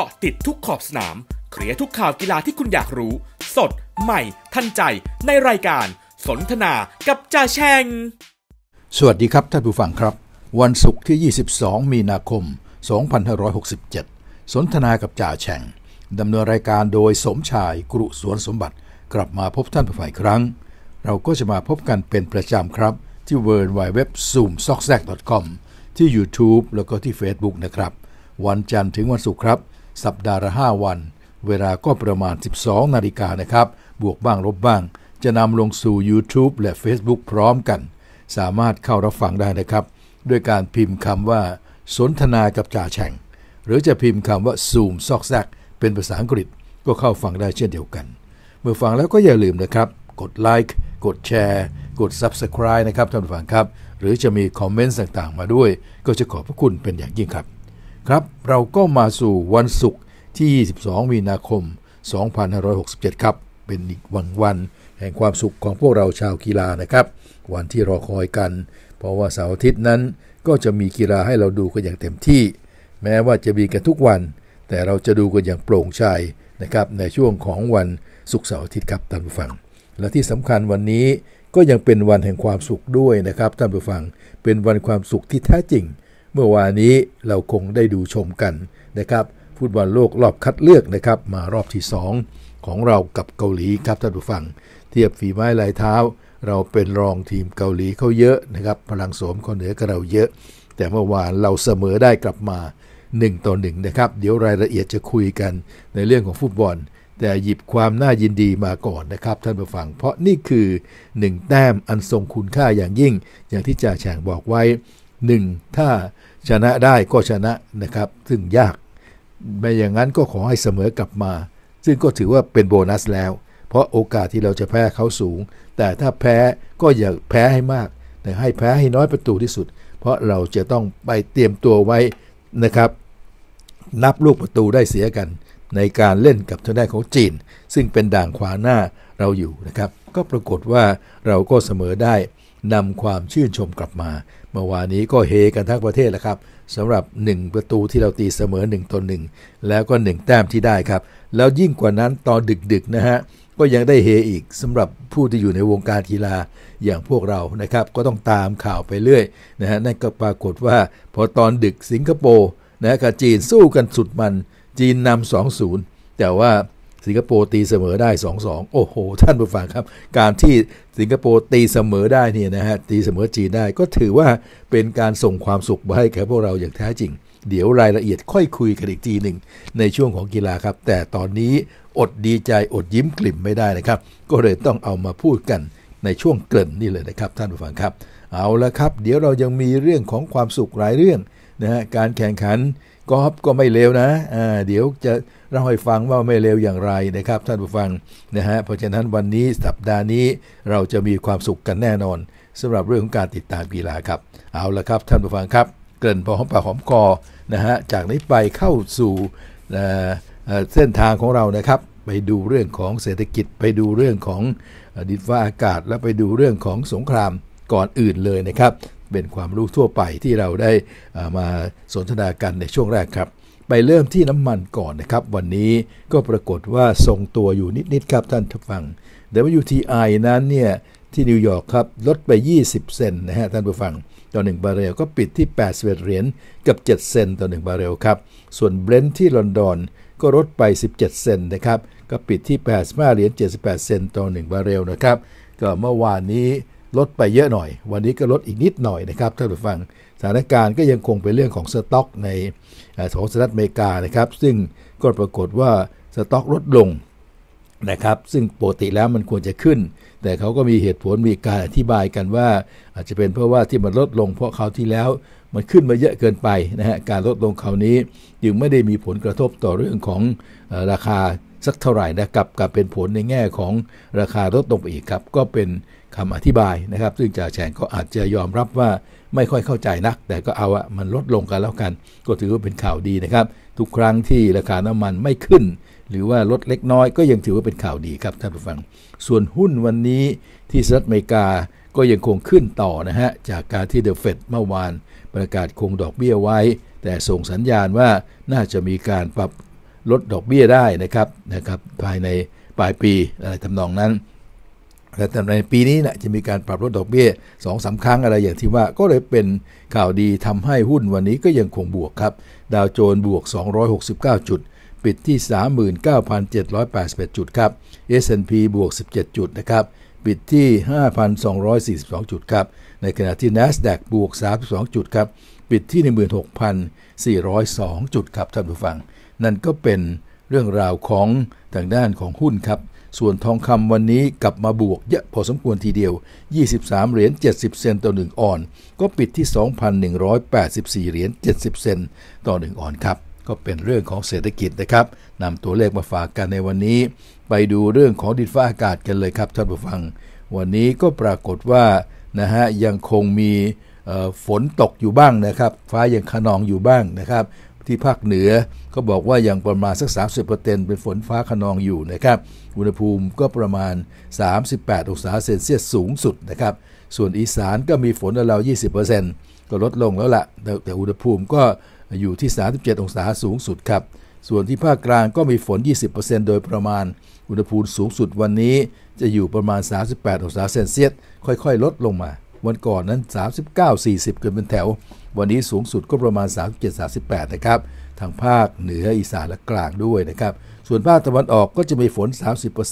กาะติดทุกขอบสนาม เคลียร์ทุกข่าวกีฬาที่คุณอยากรู้ สด ใหม่ ทันใจ ในรายการสนทนากับจ่าแชง สวัสดีครับท่านผู้ฟังครับ วันศุกร์ที่ 22 มีนาคม 2567 สนทนากับจ่าแชงดำเนินรายการโดยสมชายกรุ สวนสมบัติ กลับมาพบท่านผู้ฝ่ายครั้ง เราก็จะมาพบกันเป็นประจำครับ ที่ w w w z o o m s o c k z a c c o m ที่ YouTube แล้วก็ที่ Facebook นะครับ วันจันทร์ถึงวันศุกร์ครับสัปดาห์ละ5วัน เวลาก็ประมาณ 12 นาฬิกานะครับ บวกบ้างลบบ้าง จะนำลงสู่ YouTube และ Facebook พร้อมกัน สามารถเข้ารับฟังได้นะครับ ด้วยการพิมพ์คำว่าสนทนากับจ่าแฉ่ง หรือจะพิมพ์คำว่าซูมซอกแซกเป็นภาษาอังกฤษ ก็เข้าฟังได้เช่นเดียวกัน เมื่อฟังแล้วก็อย่าลืมนะครับ กดไลค์ กดแชร์ กด Subscribe นะครับท่านผู้ฟังครับ หรือจะมีคอมเมนต์ต่างๆมาด้วย ก็จะขอบพระคุณเป็นอย่างยิ่งครับครับเราก็มาสู่วันศุกร์ที่ 22 มีนาคม 2567 ครับ เป็นอีกวันวันแห่งความสุขของพวกเราชาวกีฬานะครับวันที่รอคอยกันเพราะว่าเสาร์อาทิตย์นั้นก็จะมีกีฬาให้เราดูกันอย่างเต็มที่ แม้ว่าจะมีกันทุกวัน แต่เราจะดูกันอย่างโปร่งใจนะครับในช่วงของวันศุกร์เสาร์อาทิตย์ครับท่านผู้ฟังและที่สำคัญวันนี้ก็ยังเป็นวันแห่งความสุขด้วยนะครับท่านผู้ฟังเป็นวันความสุขที่แท้จริงเมื่อวานนี้เราคงได้ดูชมกันนะครับ ฟุตบอลโลกรอบคัดเลือกนะครับ มารอบที่ 2 ของเรากับเกาหลีครับท่านผู้ฟังเทียบฝีไม้ลายเท้า เราเป็นรองทีมเกาหลีเขาเยอะนะครับ พลังสมเขาเหนือกับเราเยอะ แต่เมื่อวานเราเสมอได้กลับมา1ต่อหนะครับ เดี๋ยวรายละเอียดจะคุยกันในเรื่องของฟุตบอล แต่หยิบความน่ายินดีมาก่อนนะครับท่านผู้ฟังเพราะนี่คือ 1 แต้มอันทรงคุณค่าอย่างยิ่ง อย่างที่จ่าแฉ่งบอกไว้ 1 ถ้าชนะได้ก็ชนะนะครับซึ่งยากไม่อย่างนั้นก็ขอให้เสมอกลับมา ซึ่งก็ถือว่าเป็นโบนัสแล้ว เพราะโอกาสที่เราจะแพ้เขาสูง แต่ถ้าแพ้ก็อย่าแพ้ให้มากแต่ให้แพ้ให้น้อยประตูที่สุด เพราะเราจะต้องไปเตรียมตัวไว้นะครับ นับลูกประตูได้เสียกัน ในการเล่นกับทางด้านของจีนซึ่งเป็นด่างขวาหน้าเราอยู่นะครับ ก็ปรากฏว่าเราก็เสมอได้นำความชื่นชมกลับมา เมื่อวานนี้ก็เฮกันทั้งประเทศแล้วครับสำหรับ 1 ประตูที่เราตีเสมอ 1ต่อ1แล้วก็1แต้มที่ได้ครับแล้วยิ่งกว่านั้นตอนดึกๆนะฮะก็ยังได้เฮอีกสำหรับผู้ที่อยู่ในวงการกีฬาอย่างพวกเรานะครับก็ต้องตามข่าวไปเรื่อยนะฮะนั่นก็ปรากฏว่า พอตอนดึกสิงคโปร์นะกับจีนสู้กันสุดมัน จีนนำ2-0แต่ว่าสิงคโปร์ตีเสมอได้ 2-2 โอ้โห ท่านผู้ฟังครับ การที่สิงคโปร์ตีเสมอได้เนี่ยนะฮะ ตีเสมอจีนได้ ก็ถือว่าเป็นการส่งความสุขมาให้แก่พวกเราอย่างแท้จริง เดี๋ยวรายละเอียดค่อยคุยกันอีกทีหนึ่งในช่วงของกีฬาครับ แต่ตอนนี้อดดีใจอดยิ้มกลิ่มไม่ได้นะครับ ก็เลยต้องเอามาพูดกันในช่วงเกรินนี่เลยนะครับ ท่านผู้ฟังครับ เอาละครับ เดี๋ยวเรายังมีเรื่องของความสุขหลายเรื่องนะฮะ การแข่งขันกอฟก็ไม่เลวนะอเดี๋ยวจะเล่าให้ฟังว่าไม่เลวอย่างไรนะครับ ท่านผู้ฟังนะฮะเพราะฉะนั้นวันนี้สัปดาห์นี้เราจะมีความสุขกันแน่นอน สำหรับเรื่องของการติดตามกีฬาครับ เอาละครับท่านผู้ฟังครับเกิ่นพอหอมปากหอมคอนะฮะจากนี้ไปเข้าสู่เส้นทางของเรานะครับ ไปดูเรื่องของเศรษฐกิจ ไปดูเรื่องของดิฟ้าอากาศ และไปดูเรื่องของสงครามก่อนอื่นเลยนะครับเป็นความรู้ทั่วไปที่เราได้มาสนทนากันในช่วงแรกครับ ไปเริ่มที่น้ำมันก่อนนะครับวันนี้ก็ปรากฏว่าทรงตัวอยู่นิดๆครับท่านผู้ฟัง WTI นั้นเนี่ยที่นิวยอร์กครับลดไป20เซนนะฮะท่านผู้ฟังต่อ1บาร์เรลก็ปิดที่81เหรียญกับ7 เซนต่อ 1 บาร์เรลครับ ส่วนเบรนท์ที่ลอนดอนก็ลดไป 17 เซนนะครับก็ปิดที่85เหรียญ78เซนต่อ 1 บาร์เรลนะครับก็เมื่อวานนี้ลดไปเยอะหน่อย วันนี้ก็ลดอีกนิดหน่อยนะครับ ท่านผู้ฟัง สถานการณ์ก็ยังคงเป็นเรื่องของสต็อกในสหรัฐอเมริกานะครับ ซึ่งก็ปรากฏว่าสต็อกลดลงนะครับ ซึ่งปกติแล้วมันควรจะขึ้น แต่เขาก็มีเหตุผลมีการอธิบายกันว่า อาจจะเป็นเพราะว่าที่มันลดลงเพราะเขาที่แล้วมันขึ้นมาเยอะเกินไปนะฮะ การลดลงคราวนี้ยังไม่ได้มีผลกระทบต่อเรื่องของราคาสักเท่าไหร่นะกับกับเป็นผลในแง่ของราคาลดลงไปอีกครับ ก็เป็นคำอธิบายนะครับ ซึ่งจ่าแฉงก็อาจจะยอมรับว่าไม่ค่อยเข้าใจนัก แต่ก็เอาอะมันลดลงกันแล้วกัน ก็ถือว่าเป็นข่าวดีนะครับ ทุกครั้งที่ราคาน้ำมันไม่ขึ้น หรือว่าลดเล็กน้อยก็ยังถือว่าเป็นข่าวดีครับท่านผู้ฟังส่วนหุ้นวันนี้ที่สหรัฐอเมริกาก็ยังคงขึ้นต่อนะฮะจากการที่เดอะเฟดเมื่อวานประกาศคงดอกเบี้ยไว้ แต่ส่งสัญญาณว่าน่าจะมีการปรับลดดอกเบี้ยได้นะครับนะครับภายในปลายปีอะไรทำนองนั้นแะแต่ในปีนี้นะจะมีการปรับลดดอกเบี้ยสองสาครั้ง อะไรอย่างที่ว่าก็เลยเป็นข่าวดีทำให้หุ้นวันนี้ก็ยังคงบวกครับดาวโจนบวก 269 จุด ปิดที่ 39,781 จุด ครับ S&P บวก 17 จุด นะครับ ปิดที่ 5,242 จุด ครับ ในขณะที่ NASDAQ บวก 32 จุด ครับ ปิดที่ 16,402 จุด ครับท่านผู้ฟัง นั่นก็เป็นเรื่องราวของทางด้านของหุ้นครับส่วนทองคำวันนี้กลับมาบวกเยอะพอสมควรทีเดียว 23เหรียญ70 เซนต์ต่อ 1 ออน ก็ปิดที่ 2,184 เหรียญ 70 เซนต์ต่อ1ออนครับ ก็เป็นเรื่องของเศรษฐกิจนะครับนำตัวเลขมาฝากกันในวันนี้ ไปดูเรื่องของดินฟ้าอากาศกันเลยครับท่านผู้ฟัง วันนี้ก็ปรากฏว่า นะฮะ ยังคงมีฝนตกอยู่บ้างนะครับ ฟ้ายังขนองอยู่บ้างนะครับที่ภาคเหนือก็บอกว่าอย่างประมาณ สัก30%เป็นฝนฟ้าขนองอยู่นะครับอุณหภูมิก็ประมาณ 38องศาเซลเซียสสูงสุดนะครับส่วนอีสานก็มีฝนราว20%ก็ลดลงแล้วละ่ะแต่อุณหภูมิก็อยู่ที่ 37 องศาสูงสุดครับ ส่วนที่ภาคกลางก็มีฝน 20%โดยประมาณ อุณหภูมิสูงสุดวันนี้ จะอยู่ประมาณ 38 องศาเซลเซียสค่อย ๆ ลดลงมา วันก่อนนั้น39-40 เกินเป็นแถววันนี้สูงสุดก็ประมาณ 37-38 นะครับทางภาคเหนือ อีสาน และกลาง ด้วยนะครับ ส่วนภาคตะวันออกก็จะมีฝน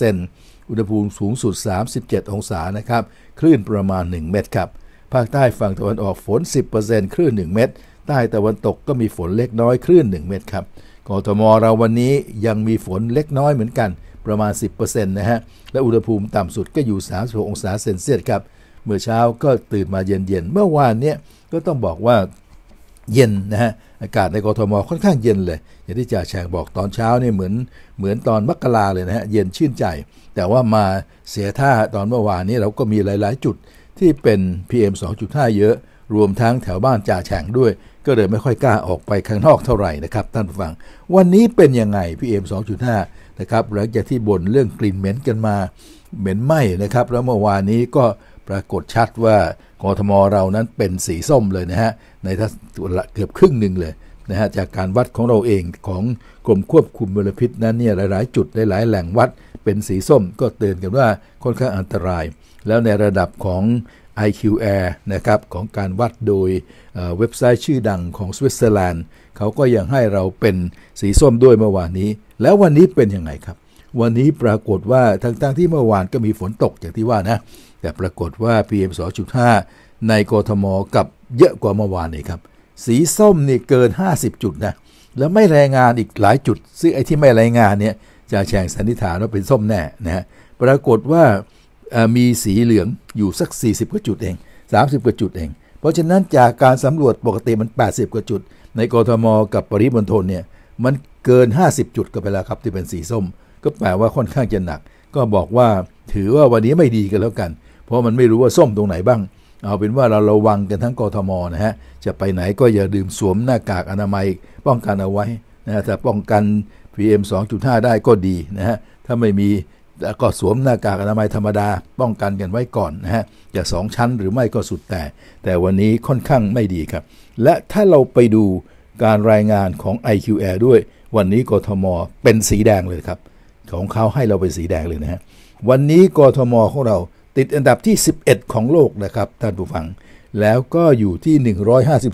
30%อุณหภูมิสูงสุด 37 องศานะครับ คลื่นประมาณ 1 เมตรครับ ภาคใต้ฝั่งตะวันออกฝน 10%คลื่น 1 เมตร ใต้ตะวันตกก็มีฝนเล็กน้อยคลื่น 1 เมตรครับ กทมเราวันนี้ยังมีฝนเล็กน้อยเหมือนกัน ประมาณ 10%นะฮะ และอุณหภูมิต่ำสุดก็อยู่36องศาเซนเซียสครับ เมื่อเช้าก็ตื่นมาเย็นๆ เมื่อวานเนี้ยก็ต้องบอกว่าเย็นนะฮะ อากาศในกรทมค่อนข้างเย็นเลย อย่างที่จ่าแฉงบอกตอนเช้าเนี่ยเหมือนเหมือนตอนมักกราเลยนะฮะ เย็นชื่นใจ แต่ว่ามาเสียท่าตอนเมื่อวานนี้เราก็มีหลายๆจุดที่เป็น PM 2.5 เยอะ รวมทั้งแถวบ้านจ่าแฉงด้วย ก็เลยไม่ค่อยกล้าออกไปข้างนอกเท่าไหร่นะครับ ท่านผู้ฟังวันนี้เป็นยังไง PM 2.5นะครับหลังจากที่บ่นเรื่องกลิ่นเหม็นกันมาเหม็นไหมนะครับแล้วเมื่อวานนี้ก็ปรากฏชัดว่ากทมเรานั้นเป็นสีส้มเลยนะฮะ ในเกือบครึ่งหนึ่งเลยนะฮะ จากการวัดของเราเองของกรมควบคุมมลพิษนั้นเนี่ยหลาย ๆ จุด หลายๆ แหล่งวัดเป็นสีส้มก็เตือนกันว่าค่อนข้างอันตราย แล้วในระดับของ IQR นะครับ ของการวัดโดยเว็บไซต์ชื่อดังของสวิตเซอร์แลนด์เขาก็ยังให้เราเป็นสีส้มด้วยเมื่อวานนี้ แล้ววันนี้เป็นยังไงครับวันนี้ปรากฏว่าทั้งๆที่เมื่อวานก็มีฝนตกอย่างที่ว่านะ แต่ปรากฏว่า PM 2.5ในกรทมกับเยอะกว่าเมื่อวานนี่ครับ สีส้มนี่เกิน50จุดนะ แล้วไม่รายงานอีกหลายจุด ซึ่งไอ้ที่ไม่รายงานเนี่ยจะแฉงสันนิษฐานว่าเป็นส้มแน่นะฮะปรากฏว่ามีสีเหลืองอยู่สัก 40กว่าจุดเอง 30กว่าจุดเอง เพราะฉะนั้นจากการสำรวจปกติมัน 80 กว่าจุด ในกรทมกับปริมณฑลเนี่ยมันเกิน 50 จุดก็ไปแล้วครับที่เป็นสีส้มก็แปลว่าค่อนข้างจะหนัก ก็บอกว่าถือว่าวันนี้ไม่ดีกันแล้วกัน เพราะมันไม่รู้ว่าส้มตรงไหนบ้าง เอาเป็นว่าเราระวังกันทั้งกทมนะฮะ จะไปไหนก็อย่าดื่มสวมหน้ากากอนามัย ป้องกันเอาไว้นะ ถ้าป้องกัน PM 2.5 ได้ก็ดีนะฮะ ถ้าไม่มีก็สวมหน้ากากอนามัยธรรมดา ป้องกันกันไว้ก่อนนะฮะ จะสองชั้นหรือไม่ก็สุดแต่ แต่วันนี้ค่อนข้างไม่ดีครับ และถ้าเราไปดูการรายงานของ IQR a i ด้วย วันนี้กทม เป็นสีแดงเลยครับของเขาให้เราเป็นสีแดงเลยนะฮะวันนี้กทมของเราติดอันดับที่ 11 ของโลกนะครับ ท่านผู้ฟัง แล้วก็อยู่ที่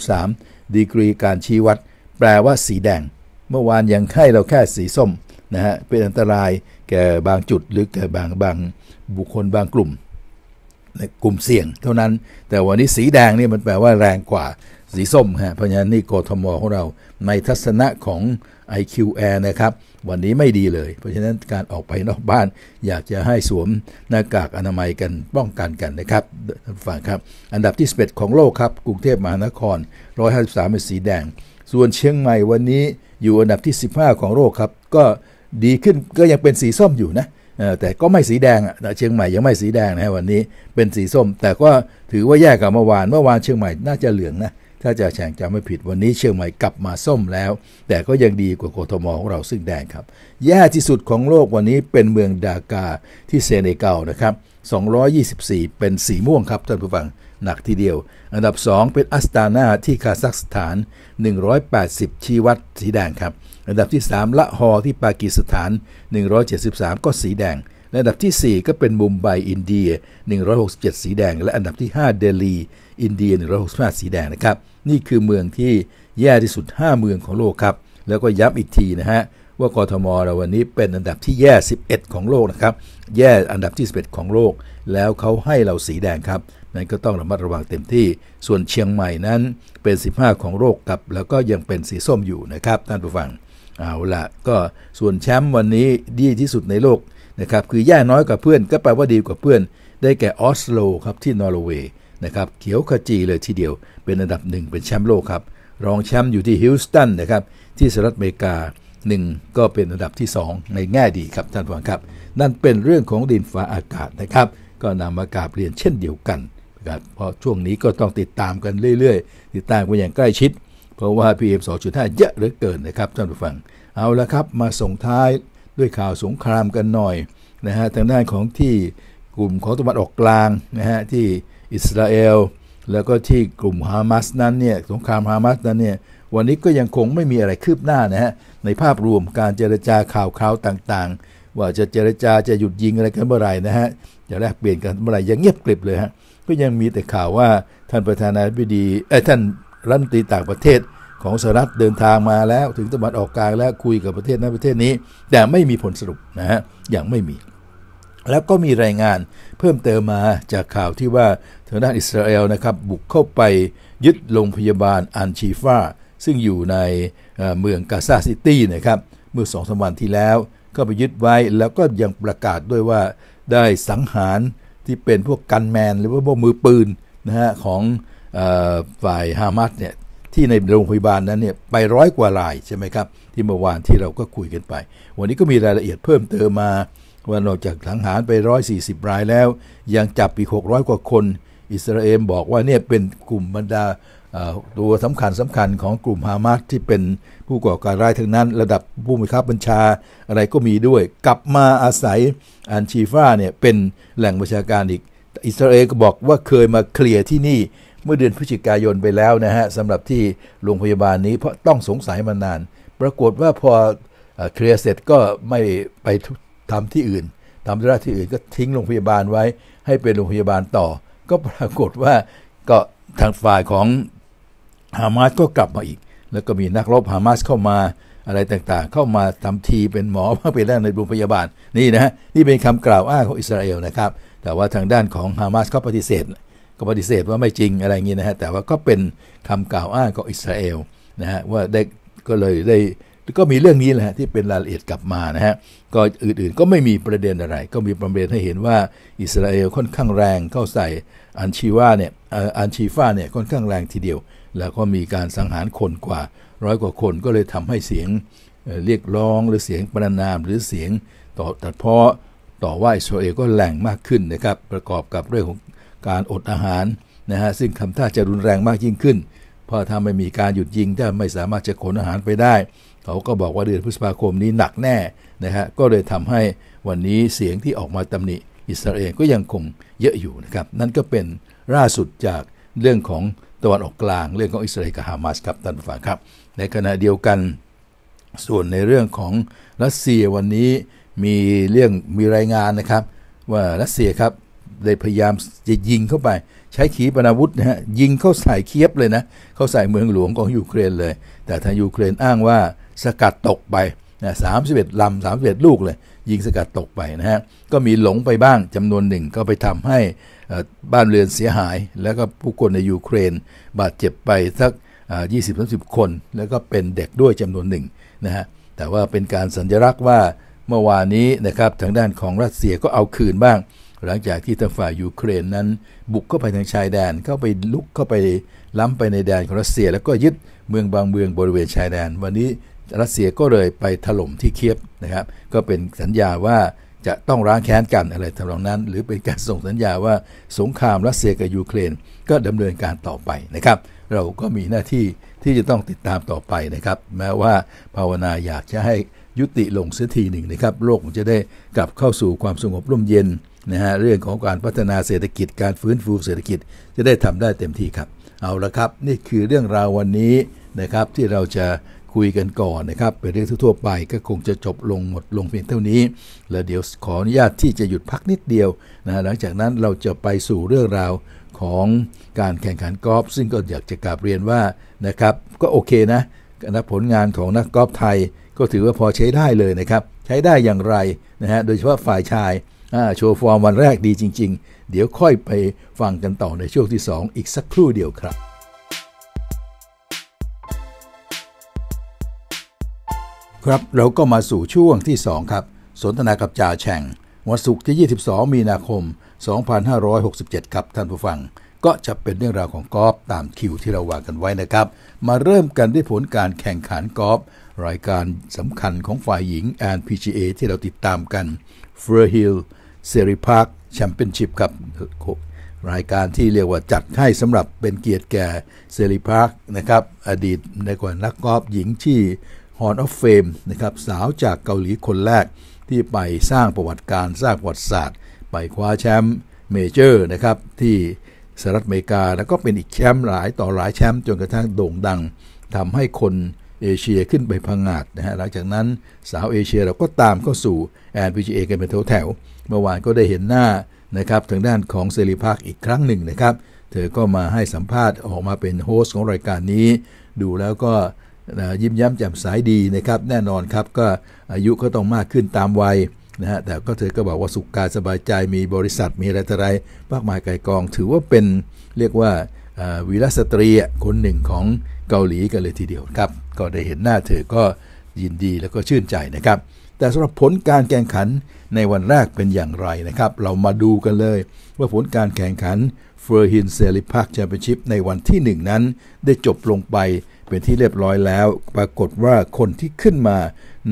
153 ดีกรีการชี้วัด แปลว่าสีแดง เมื่อวานยังให้เราแค่สีส้มนะฮะเป็นอันตรายแก่บางจุดหรือแก่บางบางบุคคลบางกลุ่มกลุ่มเสี่ยง เท่านั้นแต่วันนี้สีแดงนี่มันแปลว่าแรงกว่าสีส้มฮะเพราะฉะนั้นนี่กทมของเราในทัศนะของ IQ Air นะครับ วันนี้ไม่ดีเลย เพราะฉะนั้นการออกไปนอกบ้าน อยากจะให้สวมหน้ากากอนามัยกันป้องกันกันนะครับฝากฟังครับ อันดับที่11ของโลกครับ กรุงเทพมหานคร 153เป็นสีแดง ส่วนเชียงใหม่วันนี้อยู่อันดับที่ 15 ของโลกครับ ก็ดีขึ้นก็ยังเป็นสีส้มอยู่นะแต่ก็ไม่สีแดงอะเชียงใหม่ยังไม่สีแดงนะวันนี้เป็นสีส้ม แต่ก็ถือว่าแย่กว่าเมื่อวานเมื่อวานเชียงใหม่น่าจะเหลืองนะถ้าจะแฉ่งจะไม่ผิดวันนี้เชียงใหม่กลับมาส้มแล้ว แต่ก็ยังดีกว่ากทมของเราซึ่งแดงครับ แย่ที่สุดของโลกวันนี้เป็นเมืองดากาที่เซเนกัลนะครับ 224 เป็นสีม่วงครับท่านผู้ฟังหนักทีเดียว อันดับ 2 เป็นอัสตานาที่คาซัคสถาน 180 ชีวัตสีแดงครับ อันดับที่ 3 ละฮอที่ปากีสถาน 173 ก็สีแดงอันดับที่ 4 ก็เป็นมุมไบอินเดีย 167 สีแดงและอันดับที่ 5 เดลีอินเดีย165 สีแดงนะครับนี่คือเมืองที่แย่ที่สุด 5 เมืองของโลกครับแล้วก็ย้ำอีกทีนะฮะว่ากรทมเราวันนี้เป็นอันดับที่แย่ 11 ของโลกนะครับแย่อันดับที่ 11 ของโลกแล้วเขาให้เราสีแดงครับนั่นก็ต้องระมัดระวังเต็มที่ ส่วนเชียงใหม่นั้นเป็น 15 ของโลกกับแล้วก็ยังเป็นสีส้มอยู่นะครับท่านผู้ฟังเอาละก็ส่วนแชมป์วันนี้ดีที่สุดในโลกนะครับคือแย่น้อยกว่าเพื่อนก็แปลว่าดีกว่าเพื่อน ได้แก่ออสโลครับที่นอร์เวย์นะครับเขียวขจีเลยทีเดียว เป็นอันดับหนึ่งเป็นแชมป์โลกครับรองแชมป์อยู่ที่ฮิลสตันนะครับที่สหรัฐอเมริกา 1 ก็เป็นอันดับที่ 2 ในแง่ดีครับท่านผู้ชมครับ นั่นเป็นเรื่องของดินฟ้าอากาศนะครับก็นำมากาบเรียนเช่นเดียวกัน เพราะช่วงนี้ก็ต้องติดตามกันเรื่อย ๆ ติดตามกันอย่างใกล้ชิด เพราะว่า PM 2.5เยอะเหลือเกินนะครับท่านผู้ฟังเอาละครับมาส่งท้ายด้วยข่าวสงครามกันหน่อย นะฮะทางด้านของที่กลุ่มของตะวันออกกลางนะฮะที่อิสราเอลแล้วก็ที่กลุ่มฮามาสนั้นเนี่ยสงครามฮามาสนั้นเนี่ยวันนี้ก็ยังคงไม่มีอะไรคืบหน้านะฮะในภาพรวมการเจรจาข่าวคราวต่างๆ ว่าจะเจรจาจะหยุดยิงอะไรกันเมื่อไหร่นะฮะจะแลกเปลี่ยนกันเมื่อไหร่ยังเงียบกริบเลยฮะก็ยังมีแต่ข่าวว่าท่านประธานาธิบดีเอ้ท่านรัฐมนตรีต่างประเทศของสหรัฐเดินทางมาแล้วถึงตะวันออกกลางแล้ว คุยกับประเทศนั้นประเทศนี้ แต่ไม่มีผลสรุปนะฮะอย่างไม่มี แล้วก็มีรายงานเพิ่มเติมมาจากข่าวที่ว่าทางด้านอิสราเอลนะครับ บุกเข้าไปยึดโรงพยาบาลอันชีฟาซึ่งอยู่ในเมืองกาซาซิตี้นะครับ เมื่อสองสวันที่แล้ว ก็ไปยึดไว้แล้วก็ยังประกาศด้วยว่าได้สังหารที่เป็นพวกกันแมนหรือว่าพวกมือปืนนะฮะของฝ่ายฮามาสเนี่ยที่ในโรงพยาบาลนั้นเนี่ยไปร้อยกว่ารายใช่ไหมครับ ที่เมื่อวานที่เราก็คุยกันไป วันนี้ก็มีรายละเอียดเพิ่มเติมมาว่านอกจากทังหารไป140 รายแล้ว ยังจับอีก600 กว่าคน อิสราเอลบอกว่าเนี่ยเป็นกลุ่มบรรดาตัวสำคัญสำคัญของกลุ่มฮามาสที่เป็นผู้ก่อการร้ายทั้งนั้น ระดับผู้มีคับบัญชาอะไรก็มีด้วย กลับมาอาศัยอันชีฟ้าเนี่ยเป็นแหล่งประชาการอีกอิสราเอลก็บอกว่าเคยมาเคลียร์ที่นี่เมื่อเดือนพฤศจิกายนไปแล้วนะฮะสำหรับที่โรงพยาบาลนี้เพราะต้องสงสัยมานาน ปรากฏว่าพอเคลียร์เสร็จก็ไม่ไปทำที่อื่นทำธุระที่อื่นก็ทิ้งโรงพยาบาลไว้ให้เป็นโรงพยาบาลต่อ ก็ปรากฏว่าก็ทางฝ่ายของฮามาสก็กลับมาอีก แล้วก็มีนักรบฮามาสเข้ามาอะไรต่างๆ เข้ามาทำทีเป็นหมอมาเป็นด้านในโรงพยาบาลนี่นะนี่เป็นคำกล่าวอ้างของอิสราเอลนะครับ แต่ว่าทางด้านของฮามาสเขาปฏิเสธก็ปฏิเสธว่าไม่จริงอะไรเงี้นะฮะ แต่ว่าก็เป็นคำกล่าวอ้างของอิสราเอลนะฮะ ว่าได้ ก็เลยได้ ก็มีเรื่องนี้แหละที่เป็นรายละเอียดกลับมานะฮะ ก็อื่นๆก็ไม่มีประเด็นอะไร ก็มีประเด็นให้เห็นว่าอิสราเอลค่อนข้างแรง เข้าใส่อันชีวาเนี่ยอันชีฟ้าเนี่ยค่อนข้างแรงทีเดียว แล้วก็มีการสังหารคนกว่าร้อยกว่าคน ก็เลยทำให้เสียงเรียกร้องหรือเสียงประนามหรือเสียงต่อตัดเพาะต่อว่าอิสราเอลก็แรงมากขึ้นนะครับ ประกอบกับเรื่องของการอดอาหารนะฮะซึ่งทำท่าจะรุนแรงมากยิ่งขึ้น เพราะถ้าไม่มีการหยุดยิงจะไม่สามารถจะขนอาหารไปได้เขาก็บอกว่าเดือนพฤษภาคมนี้หนักแน่นะฮะก็เลยทำให้วันนี้เสียงที่ออกมาตำหนิอิสราเอลก็ยังคงเยอะอยู่นะครับ นั่นก็เป็นล่าสุดจากเรื่องของตะวันออกกลางเรื่องของอิสราเอลกับฮามาสครับท่านผู้ฟังครับ ในขณะเดียวกัน ส่วนในเรื่องของรัสเซียวันนี้มีเรื่องมีรายงานนะครับ ว่ารัสเซียครับได้พยายามจะยิงเข้าไป ใช้ขีปนาวุธนะฮะยิงเข้าใส่เคียบเลยนะ เข้าใส่เมืองหลวงของยูเครนเลย แต่ทางยูเครนอ้างว่าสกัดตกไปนะสามสิบเอ็ดลำสามสิบเอ็ดลูกเลย ยิงสกัดตกไปนะฮะก็มีหลงไปบ้างจำนวนหนึ่งก็ไปทำให้บ้านเรือนเสียหาย แล้วก็ผู้คนในยูเครนบาดเจ็บไปสักยี่สิบสามสิบคน แล้วก็เป็นเด็กด้วยจำนวนหนึ่งนะฮะแต่ว่าเป็นการสัญลักษณ์ว่าเมื่อวานนี้นะครับทางด้านของรัสเซียก็เอาคืนบ้างหลังจากที่ทางฝ่ายยูเครนนั้น บุกเข้าไปทางชายแดน เข้าไปลุกเข้าไปล้ำไปในแดนของรัสเซีย แล้ว ก็ยึดเมืองบางเมืองบริเวณชายแดน วันนี้รัสเซียก็เลยไปถล่มที่เคียบนะครับ ก็เป็นสัญญาว่าจะต้องร้างแค้นกันอะไรทำนองนั้น หรือเป็นการส่งสัญญาว่า สงครามรัสเซียกับยูเครน ก็ดำเนินการต่อไปนะครับ เราก็มีหน้าที่ที่จะต้องติดตามต่อไปนะครับแม้ว่าภาวนาอยากจะให้ยุติลงเสียทีหนึ่งนะครับ โลกจะได้กลับเข้าสู่ความสงบร่มเย็นนะฮะเรื่องของการพัฒนาเศรษฐกิจการฟื้นฟูเศรษฐกิจ จะได้ทำได้เต็มที่ครับ เอาละครับ นี่คือเรื่องราววันนี้นะครับที่เราจะคุยกันก่อนนะครับเป็นเรื่องทั่วไป ก็คงจะจบลงหมดลงเพียงเท่านี้ แล้วเดี๋ยวขออนุญาตที่จะหยุดพักนิดเดียวนะหลังจากนั้นเราจะไปสู่เรื่องราวของการแข่งขันกอล์ฟซึ่งก็อยากจะกลาบเรียนว่านะครับก็โอเคนะนะผลงานของนักกอล์ฟไทยก็ถือว่าพอใช้ได้เลยนะครับใช้ได้อย่างไรนะฮะโดยเฉพาะฝ่ายชายโชว์ฟอร์มวันแรกดีจริง ๆ เดี๋ยวค่อยไปฟังกันต่อในช่วงที่ 2 อีกสักครู่เดียวครับ ครับเราก็มาสู่ช่วงที่ 2 ครับ สนทนากับจ่าแฉ่งวันศุกร์ที่ 22 มีนาคม 2567 ครับ ท่านผู้ฟัง ก็จะเป็นเรื่องราวของกอล์ฟตามคิวที่เราวางกันไว้นะครับ มาเริ่มกันด้วยผลการแข่งขันกอล์ฟรายการสำคัญของฝ่ายหญิง and PGA ที่เราติดตามกัน f r e h i l l เซรีพาร์คแชมเปี้ยนชิพครับรายการที่เรียกว่าจัดให้สำหรับเป็นเกียรติแก่เซรีพาร์คนะครับอดีตในกว่านักกอล์ฟหญิงที่ฮอนออฟเฟมนะครับสาวจากเกาหลีคนแรกที่ไปสร้างประวัติการสร้างประวัติศาสตร์ ไปคว้าแชมป์เมเจอร์นะครับที่สหรัฐอเมริกาแล้วก็เป็นอีกแชมป์หลายต่อหลายแชมป์จนกระทั่งโด่งดัง ทำให้คนเอเชียขึ้นไปพังงาดนะฮะหลังจากนั้นสาวเอเชียเราก็ตามเข้าสู่แอนพีจีเอกันเป็นแถวแถวเมื่อวานก็ได้เห็นหน้านะครับทางด้านของเสรีภาคอีกครั้งหนึ่งนะครับเธอ ก็มาให้สัมภาษณ์ออกมาเป็นโฮสต์ของรายการนี้ ดูแล้วก็ยิ้มย้ำแจ่มใสดีนะครับ แน่นอนครับก็อายุก็ต้องมากขึ้นตามวัยนะฮะแต่ก็เธอก็บอกว่าสุขกายสบายใจ มีบริษัทมีอะไรต่ออะไรมากมายไกลกองถือว่าเป็นเรียกว่าวีรสตรีคนหนึ่งของเกาหลีกันเลยทีเดียวครับ ก็ได้เห็นหน้าเธอก็ยินดีแล้วก็ชื่นใจนะครับแต่สำหรับผลการแข่งขันในวันแรกเป็นอย่างไรนะครับ เรามาดูกันเลยว่าผลการแข่งขันเฟอร์ฮินเซลิพักแชมเปี้ยนชิพในวันที่1 นั้น ได้จบลงไปเป็นที่เรียบร้อยแล้ว ปรากฏว่าคนที่ขึ้นมา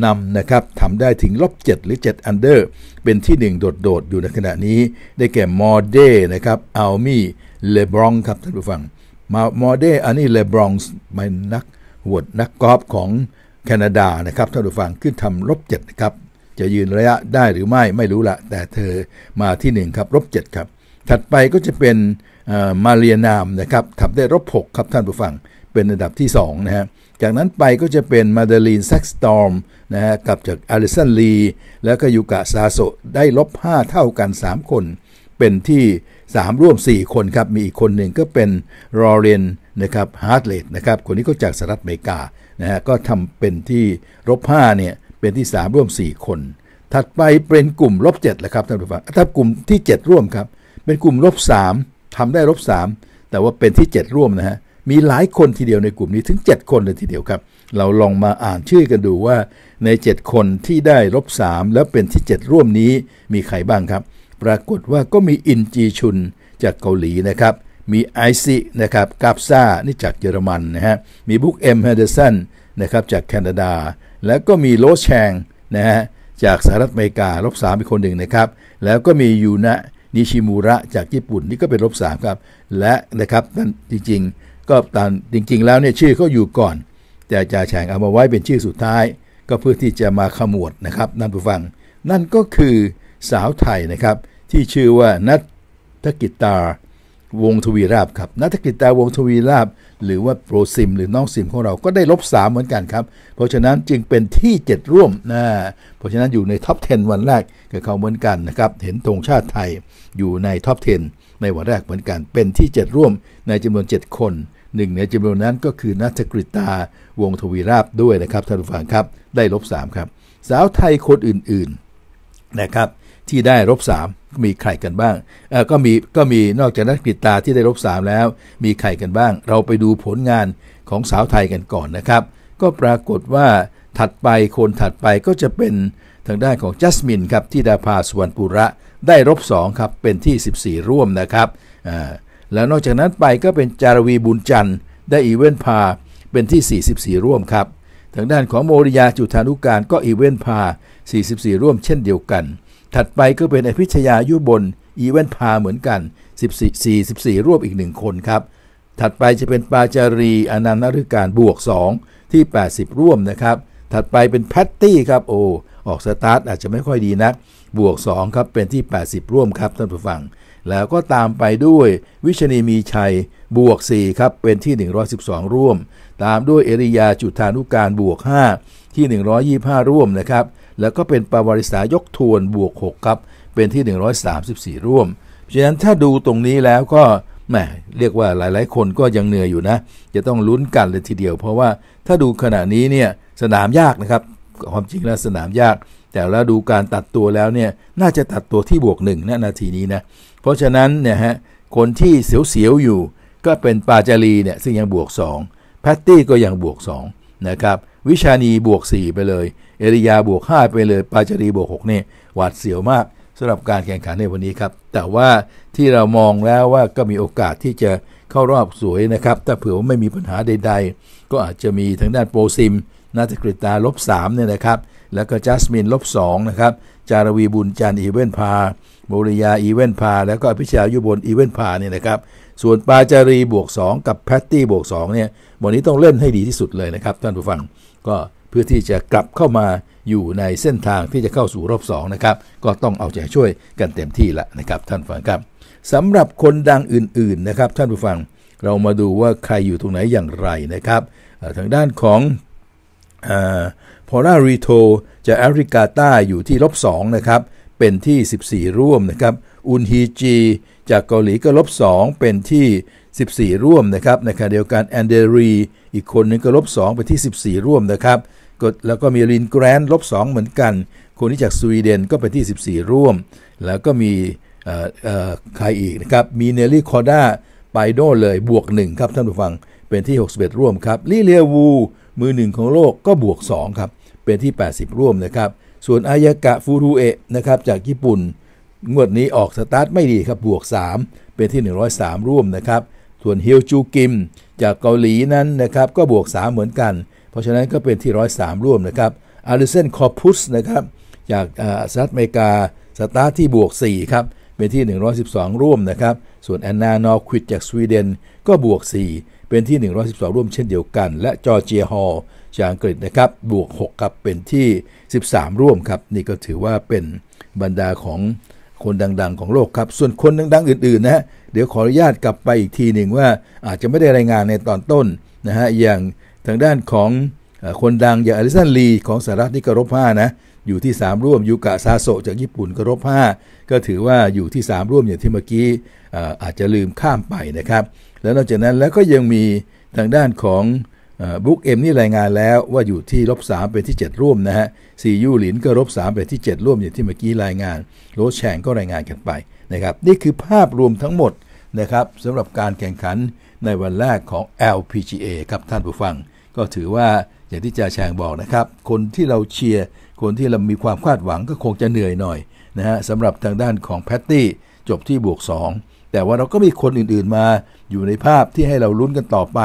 นำนะครับทำได้ถึงลบ7 หรือ 7 อันเดอร์เป็นที่ 1 โดดๆ อยู่ในขณะนี้ ได้แก่มอเดนะครับอัลมี่เลบรองครับท่านผู้ฟังมอเด อันนี้เลบรองเป็นนักหวดนักกอล์ฟของแคนาดานะครับท่านผู้ฟังขึ้นทำลบ7นะครับจะยืนระยะได้หรือไม่ไม่รู้ละแต่เธอมาที่ 1 ครับลบ7ครับถัดไปก็จะเป็นมาเรียนามนะครับทำได้ลบ6ครับท่านผู้ฟังเป็นอันดับที่2นะฮะจากนั้นไปก็จะเป็นมาเดลีนแซ็กสตอร์มนะฮะกับจากอาริสันลีแล้วก็ยูกะซาโซได้ลบ 5 เท่ากัน 3 คน เป็นที่ 3 ร่วม 4 คนครับ มีอีกคนหนึ่งก็เป็นรอเรนนะครับฮาร์ดเลดนะครับคนนี้ก็จากสหรัฐอเมริกานะฮะก็ทำเป็นที่ลบ5เนี่ยเป็นที่ 3 ร่วม 4 คน ถัดไปเป็นกลุ่มลบ7แล้วครับท่านผู้ฟังถ้ากลุ่มที่ 7 ร่วมครับ เป็นกลุ่มลบ 3ทำได้ลบ 3 แต่ว่าเป็นที่ 7 ร่วมนะฮะมีหลายคนทีเดียวในกลุ่มนี้ถึง 7 คนเลยทีเดียวครับ เราลองมาอ่านชื่อกันดูว่า ใน 7 คนที่ได้ลบ 3 แล้วเป็นที่ 7 ร่วมนี้มีใครบ้างครับ ปรากฏว่าก็มีอินจีชุนจากเกาหลีนะครับมีไอซินะครับกาบซ่านี่จากเยอรมันนะฮะมีบุ๊กเอ็มเฮเดอร์สันนะครับจากแคนาดา แล้วก็มีโลชแชงนะฮะจากสหรัฐอเมริกาลบสามอีกคนหนึ่งนะครับ แล้วก็มียูนะนิชิมูระจากญี่ปุ่น นี่ก็เป็นลบสามครับและนะครับนั่นจริงๆก็ตามจริง ๆ แล้วเนี่ยชื่อเขาอยู่ก่อน แต่จ่าแฉงเอามาไว้เป็นชื่อสุดท้ายก็เพื่อที่จะมาขมวดนะครับนั่นผู้ฟัง นั่นก็คือสาวไทยนะครับที่ชื่อว่านัทธกิตาวงทวีราบครับนักธกิจตาวงทวีราบหรือว่าโปรซิมหรือน้องซิมของเราก็ได้ลบ 3 เหมือนกันครับ เพราะฉะนั้นจึงเป็นที่ 7 ร่วมนะเพราะฉะนั้นอยู่ในท็อป 10 วันแรกกับเขาเหมือนกันนะครับ เห็นธงชาติไทยอยู่ในท็อป 10 ในวันแรกเหมือนกัน เป็นที่ 7 ร่วมในจำนวน 7 คนหนึ่งในจำนวนนั้นก็คือนัทกริตาวงทวีราบด้วยนะครับท่านผู้ฟังครับได้ลบ3ครับสาวไทยคนอื่นๆนะครับที่ได้ลบสามมีใครกันบ้างเออก็มีก็มีนอกจากนักกีตาที่ได้ลบสามแล้วมีใครกันบ้างเราไปดูผลงานของสาวไทยกันก่อนนะครับ ก็ปรากฏว่าถัดไปคนถัดไปก็จะเป็นทางด้านของจัสมินครับที่ดาภาสวรรณปุระได้ลบสองครับเป็นที่ 14 ร่วมนะครับอ่าแล้วนอกจากนั้นไปก็เป็นจารวีบุญจันทร์ได้อีเวนพาเป็นที่ 44 ร่วมครับ ทางด้านของโมริยาจุธานุการก็อีเวนพา 44 ร่วมเช่นเดียวกันถัดไปก็เป็นอภิชยายุบลอีเวนพาเหมือนกัน 14 44รวบอีก 1 คนครับ ถัดไปจะเป็นปาจารีอนันตฤกการบวก 2 ที่ 80 ร่วมนะครับ ถัดไปเป็นแพตตี้ครับ โอออกสตาร์ทอาจจะไม่ค่อยดีนะ บวก2ครับ เป็นที่ 80 ร่วมครับท่านผู้ฟัง แล้วก็ตามไปด้วยวิชณีมีชัยบวก4ครับ เป็นที่ 112 ร่วม ตามด้วยเอริยาจุธานุการบวก 5 ที่ 125 ร่วมนะครับแล้วก็เป็นปาวาริสายกทวนบวก6ครับเป็นที่ 134 ร่วม เพราะฉะนั้นถ้าดูตรงนี้แล้วก็แหมเรียกว่าหลายๆ คนก็ยังเหนื่อยอยู่นะ จะต้องลุ้นกันเลยทีเดียว เพราะว่าถ้าดูขณะนี้เนี่ย สนามยากนะครับความจริงแล้วสนามยาก แต่แล้วดูการตัดตัวแล้วเนี่ย น่าจะตัดตัวที่บวกหนึ่งนาทีนี้นะเพราะฉะนั้นเนี่ยฮะคนที่เสียวๆอยู่ ก็เป็นปาจารีเนี่ยซึ่งยังบวก2แพตตี้ก็ยังบวก2นะครับวิชานีบวก 4 ไปเลย เอริยาบวก 5 ไปเลย ปาจารีบวก6นี่หวาดเสียวมากสำหรับการแข่งขันในวันนี้ครับ แต่ว่าที่เรามองแล้วว่าก็มีโอกาสที่จะเข้ารอบสวยนะครับ ถ้าเผื่อว่าไม่มีปัญหาใดๆ ก็อาจจะมีทางด้านโปรซิมนาตกริตาลบ3เนี่ยนะครับ แล้วก็จัสมินลบ2นะครับ จารวีบุญจันอีเวนพาโมริยาอีเวนพา แล้วก็พิชายุบลอีเวนพาเนี่ยนะครับ ส่วนปาจารีบวก2กับแพตตี้บวก2เนี่ยวันนี้ต้องเล่นให้ดีที่สุดเลยนะครับท่านผู้ฟัง็เพื่อที่จะกลับเข้ามาอยู่ในเส้นทางที่จะเข้าสู่รอบ2นะครับก็ต้องเอาใจช่วยกันเต็มที่ละนะครับท่านฟังครับสำหรับคนดังอื่นๆนะครับท่านผู้ฟังเรามาดูว่าใครอยู่ตรงไหนอย่างไรนะครับ ทางด้านของพอล่ารีโทจากแอฟริกาใต้อยู่ที่ลบ2นะครับเป็นที่ 14 ร่วมนะครับอุนฮีจี จากเกาหลีก็ลบ2 เป็นที่14 ร่วมนะครับในขณะเดียวกันแอนเดรีอีกคนนึงก็ลบ 2 ไปที่ 14 ร่วมนะครับก็แล้วก็มีลินแกรนลบ 2 เหมือนกัน คนที่จากสวีเดนก็ไปที่ 14 ร่วม แล้วก็มีใครอีกนะครับมีเนลลี่คอร์ด้าไปโดเลยบวก 1 ครับท่านผู้ฟังเป็นที่ 61 ร่วมครับลิเลียวูมือหนึ่งของโลกก็บวก2ครับ เป็นที่ 80 ร่วมนะครับ ส่วนอายากะฟูรูเอะนะครับจากญี่ปุ่นงวดนี้ออกสตาร์ทไม่ดีครับบวก3เป็นที่ 103 ร่วมนะครับส่วนฮิวจูกิมจากเกาหลีนั้นนะครับ ก็บวก 3 เหมือนกัน เพราะฉะนั้นก็เป็นที่ร้อยสร่วมนะครับอาริเซนคอพุสนะครับ จากสหรัฐอเมริกาสตาร์ทที่บวก 4 ครับ เป็นที่ 112 ร่วมนะครับ ส่วนแอนนานอควิดจากสวีเดนก็บวก 4 เป็นที่ 112 ร่วมเช่นเดียวกัน และจอร์เจียฮอลจากอังกฤษ นะครับ บวก6ครับเป็นที่ 13 ร่วมครับ นี่ก็ถือว่าเป็นบรรดาของคนดังๆของโลกครับ ส่วนคนดังๆอื่นๆนะฮะเดี๋ยวขออนุญาตกลับไปอีกทีหนึ่งว่าอาจจะไม่ได้รายงานในตอนต้นนะฮะอย่างทางด้านของคนดังอย่างอลิสันลีของสหรัฐนี่ก็รบห้านะอยู่ที่ 3 ร่วมยูกะซาโซจากญี่ปุ่นก็รบห้าก็ถือว่าอยู่ที่ 3 ร่วมอย่างที่เมื่อกี้อาจจะลืมข้ามไปนะครับ แล้วนอกจากนั้นแล้วก็ยังมีทางด้านของบุ๊กเอ็มนี่รายงานแล้วว่าอยู่ที่ลบสามเป็นที่ 7 ร่วมนะฮะซียูหลินก็ลบสามเป็นที่ 7 ร่วมอย่างที่เมื่อกี้รายงานโรสแชงก็รายงานกันไปนะครับนี่คือภาพรวมทั้งหมดนะครับสำหรับการแข่งขันในวันแรกของ LPGA ครับท่าน ผู้ฟัง ก็ถือว่า อย่างที่จาแชงบอกนะครับคนที่เราเชียร์ คนที่เรามีความคาดหวังก็คงจะเหนื่อยหน่อยนะฮะสำหรับทางด้านของแพตตี้จบที่บวก2 แต่ว่าเราก็มีคนอื่นๆมาอยู่ในภาพที่ให้เราลุ้นกันต่อไป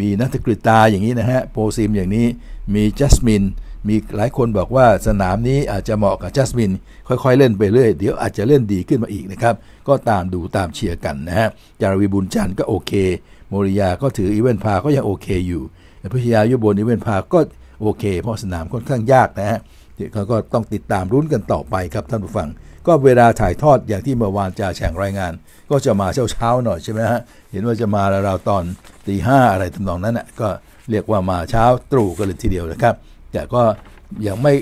มีนัทกฤตาอย่างนี้นะฮะโปซิมอย่างนี้มีจัสมิน มีหลายคนบอกว่าสนามนี้อาจจะเหมาะกับจัสมินค่อยๆเล่นไปเรื่อยเดี๋ยวอาจจะเล่นดีขึ้นมาอีกนะครับก็ตามดูตามเชียร์กันนะฮะจารวีบุญจันทร์ก็โอเคโมริยาก็ถืออีเวนพาก็ยังโอเคอยู่พิชยายุบนอีเวนพาก็โอเค เพราะสนามค่อนข้างยากนะฮะเขาก็ต้องติดตามรุ้นกันต่อไปครับท่านผู้ฟังก็เวลาถ่ายทอดอย่างที่เมื่อวานจ่าแฉ่งรายงาน ก็จะมาเช้าๆหน่อยใช่ไหมฮะเห็นว่าจะมาราวตอนตีห้าอะไรทำนองนั้นน่ะก็เรียกว่ามาเช้าตรู่กันเลยทีเดียวนะครับ แต่ก็อย่างไม่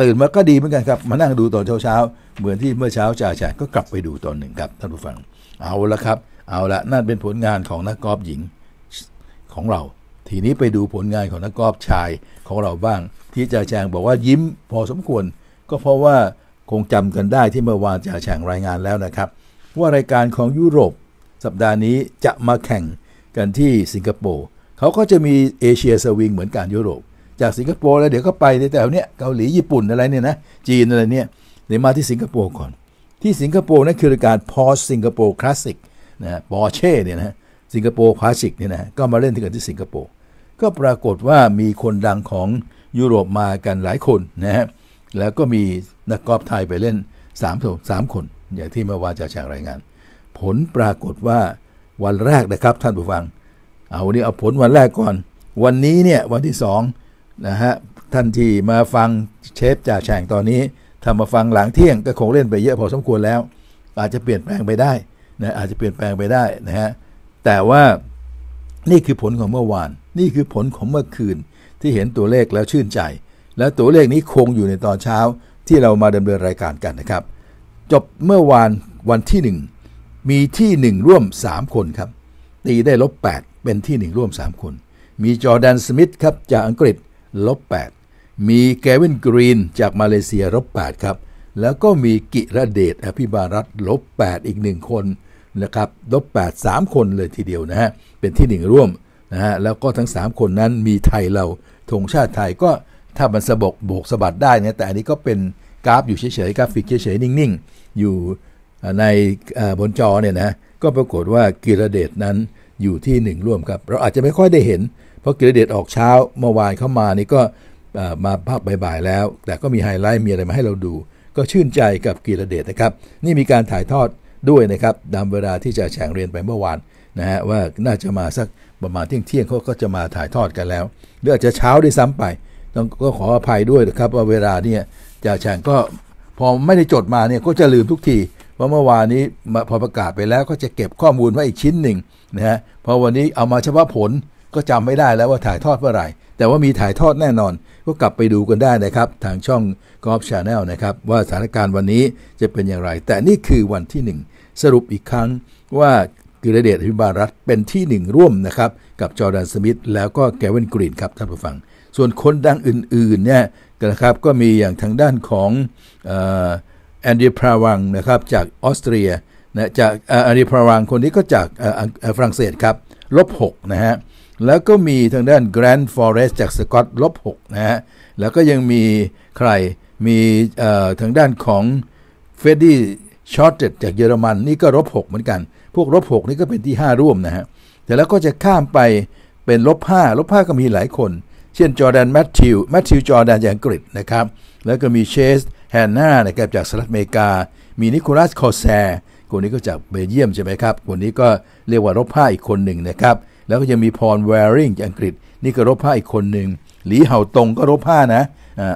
ตื่นมาก็ดีเหมือนกันครับ มานั่งดูตอนเช้าเช้าเหมือนที่เมื่อเช้าจ่าแฉ่งก็กลับไปดูตอนหนึ่งครับท่านผู้ฟังเอาละครับเอาละนั่นเป็นผลงานของนักกอล์ฟหญิงของเราทีนี้ไปดูผลงานของนักกอล์ฟชายของเราบ้างที่จ่าแฉ่งบอกว่ายิ้มพอสมควรก็เพราะว่าคงจำกันได้ที่เมื่อวานจะแฉ่งรายงานแล้วนะครับ ว่ารายการของยุโรปสัปดาห์นี้จะมาแข่งกันที่สิงคโปร์ เขาก็จะมีเอเชียสวิงเหมือนการยุโรป จากสิงคโปร์ แล้วเดี๋ยวก็ไปในแถวเนี้ยเกาหลีญี่ปุ่นอะไรเนี่ยนะ จีนอะไรเนี่ยเดี๋ยวมาที่สิงคโปร์ก่อน ที่สิงคโปร์นั่นคือรายการพอสสิงคโปร์คลาสสิกนะบอเช่เนี่ยนะสิงคโปร์คลาสสิกเนี่ยนะก็มาเล่นที่กันที่สิงคโปร์ก็ปรากฏว่ามีคนดังของยุโรปมากันหลายคนนะฮะแล้วก็มีนักกอล์ฟไทยไปเล่น3มคนอย่างที่เมื่อวานจะแจ้งรายงาน ผลปรากฏว่าวันแรกนะครับท่านผู้ฟัง เอาวันนี้เอาผลวันแรกก่อน วันนี้เนี่ยวันที่2นะฮะ ท่านที่มาฟังเชฟจ่าแฉ่งตอนนี้ถ้ามาฟังหลังเที่ยงก็คงเล่นไปเยอะพอสมควรแล้ว อาจจะเปลี่ยนแปลงไปได้นะ อาจจะเปลี่ยนแปลงไปได้นะฮะ แต่ว่านี่คือผลของเมื่อวาน นี่คือผลของเมื่อคืนที่เห็นตัวเลขแล้วชื่นใจ และตัวเลขนี้คงอยู่ในตอนเช้าที่เรามาดำเนินรายการกันนะครับ จบเมื่อวานวันที่ 1 มีที่ 1 ร่วม 3 คนครับ ตีได้ลบ 8 เป็นที่ 1 ร่วม 3 คน มีจอแดนสมิธครับ จากอังกฤษลบ8 มีแกวินกรีนจากมาเลเซียลบ8ครับ แล้วก็มีกิระเดช อภิบารัตลบ 8 อีก 1 คนนะครับลบ8 3 คนเลยทีเดียวนะฮะเป็นที่ 1 ร่วมนะฮะแล้วก็ทั้ง 3 คนนั้นมีไทยเราธงชาติไทยก็ถ้ามันสะบกโบกสะบัดได้นะแต่อันนี้ก็เป็นกราฟอยู่เฉยๆ กราฟิกเฉยๆ นิ่ง ๆ อยู่ในบนจอเนี่ยนะ ก็ปรากฏว่ากิรเดชนั้นอยู่ที่ 1 ร่วมครับ เราอาจจะไม่ค่อยได้เห็น เพราะกิรเดชออกเช้า เมื่อวานเข้ามานี่ก็มาภาคบ่าย ๆ แล้ว แต่ก็มีไฮไลท์มีอะไรมาให้เราดู ก็ชื่นใจกับกีรเดชนะครับ นี่มีการถ่ายทอดด้วยนะครับตามเวลาที่จะแฉงเรียนไปเมื่อวานนะฮะ ว่าน่าจะมาสักประมาณเที่ยงเที่ยงเขาก็จะมาถ่ายทอดกันแล้วหรืออาจจะเช้าด้วยซ้ำไปต้องก็ขออภัยด้วยนะครับ ว่าเวลาเนี่ยจ่าแฉงก็ พอไม่ได้จดมาเนี่ยก็จะลืมทุกทีว่าเมื่อวานนี้พอประกาศไปแล้วก็จะเก็บข้อมูลไว้อีกชิ้นหนึ่งนะฮะพอวันนี้เอามาเฉพาะผลก็จำไม่ได้แล้วว่าถ่ายทอดเมื่อไหร่ แต่ว่ามีถ่ายทอดแน่นอน ก็กลับไปดูกันได้นะครับ ทางช่องกอล์ฟชาแนลนะครับว่าสถานการณ์วันนี้จะเป็นอย่างไร แต่นี่คือวันที่ 1 สรุปอีกครั้งว่ากิรเดชอภิบาลรัฐเป็นที่ 1 ร่วมนะครับกับจอร์แดนสมิธแล้วก็แกเวนกรีนครับท่านผู้ฟังส่วนคนดังอื่นๆเนี่ยนะครับก็มีอย่างทางด้านของแอนดีพราวังนะครับจากออสเตรียนะจากแอนดีพราวังคนนี้ก็จากฝรั่งเศสครับลบ6นะฮะแล้วก็มีทางด้านแกรนด์ฟอเรสจากสกอตลบ6นะฮะแล้วก็ยังมีใครมีทางด้านของเฟดดี้ชอตเจตจากเยอรมันนี่ก็ลบ6เหมือนกัน พวกลบ6นี่ก็เป็นที่ 5 ร่วมนะฮะแต่แล้วก็จะข้ามไปเป็นลบ5ลบ5ก็มีหลายคนเช่นจอแดนแมทธิวแมทธิวจอแดนจากอังกฤษนะครับ แล้วก็มีเชสแฮนนานะครับจากสหรัฐอเมริกา มีนิโคลัสคอแซคนนี้ก็จากเบลเยียมใช่ไหมครับ คนนี้ก็เรียกว่ารบผ้าอีกคนหนึ่งนะครับ แล้วก็ยังมีพรแวริงจากอังกฤษ นี่ก็รบผ้าอีกคนหนึ่ง หลีเห่าตงก็รบผ้านะ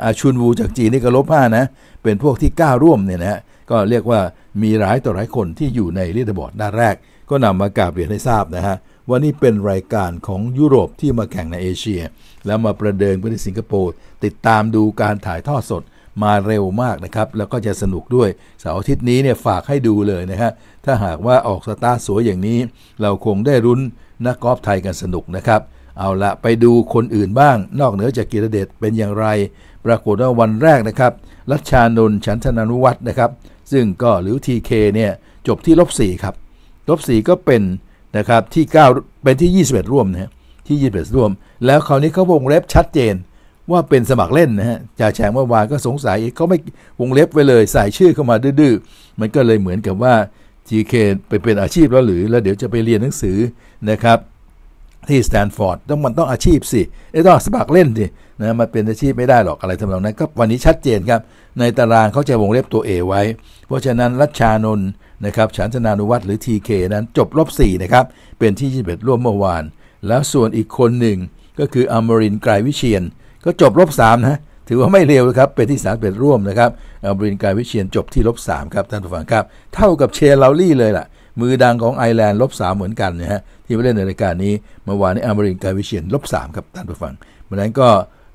อาชุนวูจากจีนนี่ก็รบผ้านะ เป็นพวกที่ก้าวร่วมเนี่ยนะฮะก็เรียกว่ามีหลายต่อหลายคนที่อยู่ในลีดบอร์ดน้านแรก ก็นำมากราบเรียนให้ทราบนะฮะว่านี่เป็นรายการของยุโรปที่มาแข่งในเอเชียแล้วมาประเดิงไปที่สิงคโปร์ติดตามดูการถ่ายทอดสดมาเร็วมากนะครับ แล้วก็จะสนุกด้วยเสาร์อาทิตย์นี้เนี่ยฝากให้ดูเลยนะฮะถ้าหากว่าออกสตาร์สวยอย่างนี้ เราคงได้รุ้นนักกอล์ฟไทยกันสนุกนะครับ เอาละไปดูคนอื่นบ้างนอกเหนือจากกีรเดชเป็นอย่างไร ปรากฏว่าวันแรกนะครับ รัชชานนท์ฉันธนานุวัฒน์นะครับ ซึ่งก็หรือทีเคเนี่ยจบที่ลบสี่ครับลบสี่ก็เป็นนะครับที่9เป็นที่ 21 ร่วมนะฮะที่ยีเบสร่วม แล้ว คราวนี้เขาวงเล็บชัดเจน ว่าเป็นสมัครเล่นนะฮะจ่าแฉงเมื่อวานก็สงสัยเขาไม่วงเล็บไว้เลยใส่ชื่อเข้ามาดื้อๆมันก็เลยเหมือนกับว่าีเคไปเป็นอาชีพแล้วหรือ แล้วเดี๋ยวจะไปเรียนหนังสือนะครับที่สแตนฟอร์ดต้องมันต้องอาชีพสิไอ้ต้องสมัครเล่นสินะ มันเป็นอาชีพไม่ได้หรอก อะไรทำนองนั้น ก็วันนี้ชัดเจนครับ ในตารางเขาจะวงเล็บตัวเอไว้ เพราะฉะนั้นรัชชานนท์นะครับ ฉันธนานุวัตรหรือทีเคนั้นจบรอบ4นะครับ เป็นที่ย1ร่วมเมื่อวานแล้วส่วนอีกคนหนึ่งก็คืออมรินไกรวิเชียนก็จบลบสามนะ ถือว่าไม่เร็วครับเป็นที่สามเป็นร่วมนะครับอมรินไกรวิเชียนจบที่ลบสามครับท่านผู้ฟังครับ เท่ากับเชลลาลี่เลยล่ะ มือดังของ ไอร์แลนด์ลบสามเหมือนกันนะฮะที่มาเล่นในรายการนี้ เมื่อวานนี้อมรินไกรวิเชียนลบสามครับท่านผู้ฟังเมื่อนั้นก็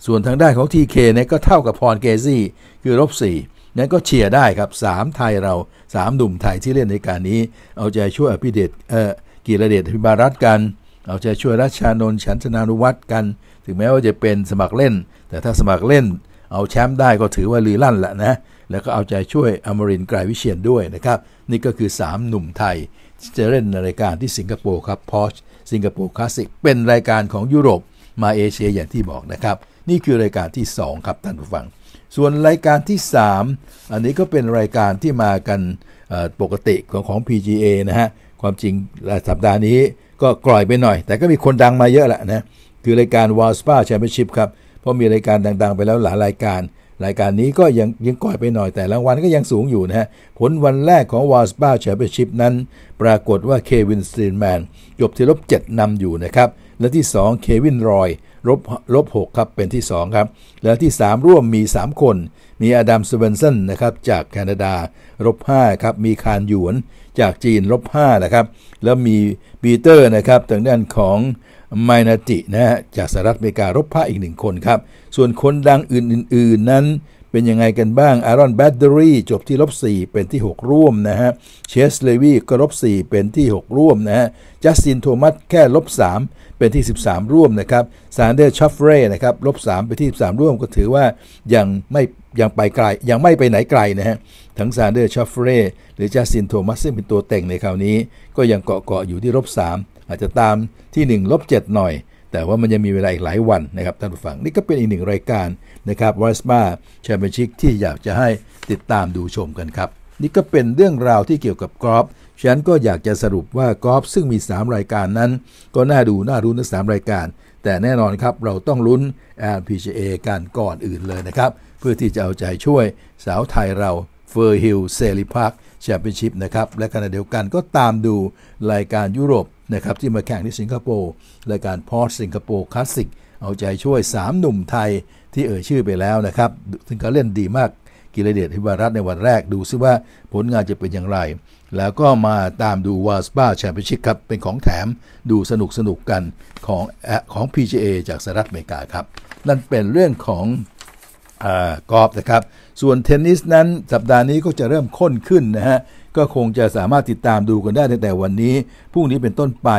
ส่วนทางด้านของทีเคเนี่ยก็เท่ากับพรเกซี่คือลบสี่นั้นก็เชียร์ได้ครับ 3 ไทยเรา3หนุ่มไทยที่เล่นในการนี้เอาใจช่วยอภิเดชเอ่อกีรเดชภิบารัตกันเอาใจช่วยรัชานนท์ฉันชนานุวัตรกัน ถึงแม้ว่าจะเป็นสมัครเล่น แต่ถ้าสมัครเล่น เอาแชมป์ได้ก็ถือว่าลีลั่นแหละนะ แล้วก็เอาใจช่วย อมรินไกรวิเชียนด้วยนะครับ นี่ก็คือ 3 หนุ่มไทยที่จะเล่นนรายการที่สิงคโปร์ครับพอชสิงคโปร์คลาสสิกเป็นรายการของยุโรปมาเอเชียอย่างที่บอกนะครับ นี่คือรายการที่ 2 ครับท่านผู้ฟัง ส่วนรายการที่ 3อันนี้ก็เป็นรายการที่มากันปกติของของ PGA นะฮะความจริงสัปดาห์นี้ก็กล่อยไปหน่อย แต่ก็มีคนดังมาเยอะแหละนะคือรายการวอลสปาแชมเปี้ยนชิพครับเพราะมีรายการดังๆไปแล้วหลายรายการ รายการนี้ก็ยังยังก่อยไปหน่อย แต่รางวัลก็ยังสูงอยู่นะฮะผลวันแรกของวอลสปาแชมเปี้ยนชิพนั้น ปรากฏว่าเควินสตีนแมนจบที่ลบ 7นำอยู่นะครับและที่2เควินรอยลบลบ6ครับเป็นที่2ครับแล้วที่ 3 ร่วมมี 3 คน มีอดัมสเวนเซนนะครับจากแคนาดาลบ5ครับมีคารยวนจากจีนลบ5นะครับแล้วมีบีเตอร์นะครับทางด้านของไมนาตินะฮะจากสหรัฐอเมริการลบ5 อีกหนึ่งคนครับส่วนคนดังอื่น ๆนั้นเป็นยังไงกันบ้างอารอนแบตเตอรี่จบที่ลบ4 เป็นที่ 6 ร่วมนะฮะเชสเลวีก็ลบ4 เป็นที่ 6 ร่วมนะฮะจัสตินโทมัสแค่ลบ3เป็นที่ 13 ร่วมนะครับซานเดอร์ชอฟเร่นะครับลบ3 เป็นที่ 13 ร่วม ก็ถือว่า ยังไม่ยังไปไกล ยังไม่ไปไหนไกลนะฮะทั้งซานเดอร์ชอฟเฟรหรือจาซินโทมัสซึ่งเป็นตัวแต่งในคราวนี้ ก็ยังเกาะเกาะอยู่ที่ลบ3 อาจจะตามที่1ลบ7หน่อย แต่ว่ามันยังมีเวลาอีกหลายวันนะครับท่านผู้ฟังนี่ก็เป็นอีกหนึ่งรายการ นะครับวอสมาแชมเปี้ยนชิกที่อยากจะให้ติดตามดูชมกันครับ นี่ก็เป็นเรื่องราวที่เกี่ยวกับกรอบฉันก็อยากจะสรุปว่ากอล์ฟซึ่งมี 3 รายการนั้น ก็น่าดูน่ารู้ทั้ง3รายการ แต่แน่นอนครับเราต้องลุ้น LPGA การก่อนอื่นเลยนะครับเพื่อที่จะเอาใจช่วยสาวไทยเราเฟอร์ฮิลเซลิพาร์คแชมเปี้ยนชิพนะครับและขณะเดียวกันก็ตามดูรายการยุโรปนะครับที่มาแข่งที่สิงคโปร์รายการพอร์ตสิงคโปร์คลาสสิก เอาใจช่วย 3 หนุ่มไทยที่เอ่ยชื่อไปแล้วนะครับซึ่งก็เล่นดีมาก กิเลเดชทิวารัตในวันแรกดูซิว่าผลงานจะเป็นอย่างไร แล้วก็มาตามดูวาสปาแชมเปี้ยนชิพครับเป็นของแถมดูสนุกสนุกกันของของ PGA จากสหรัฐอเมริกาครับนั่นเป็นเรื่องของอกอล์ฟนะครับส่วนเทนนิสนั้นสัปดาห์นี้ก็จะเริ่มข้นขึ้นนะฮะก็คงจะสามารถติดตามดูกันได้ตั้งแต่วันนี้พรุ่งนี้เป็นต้นไป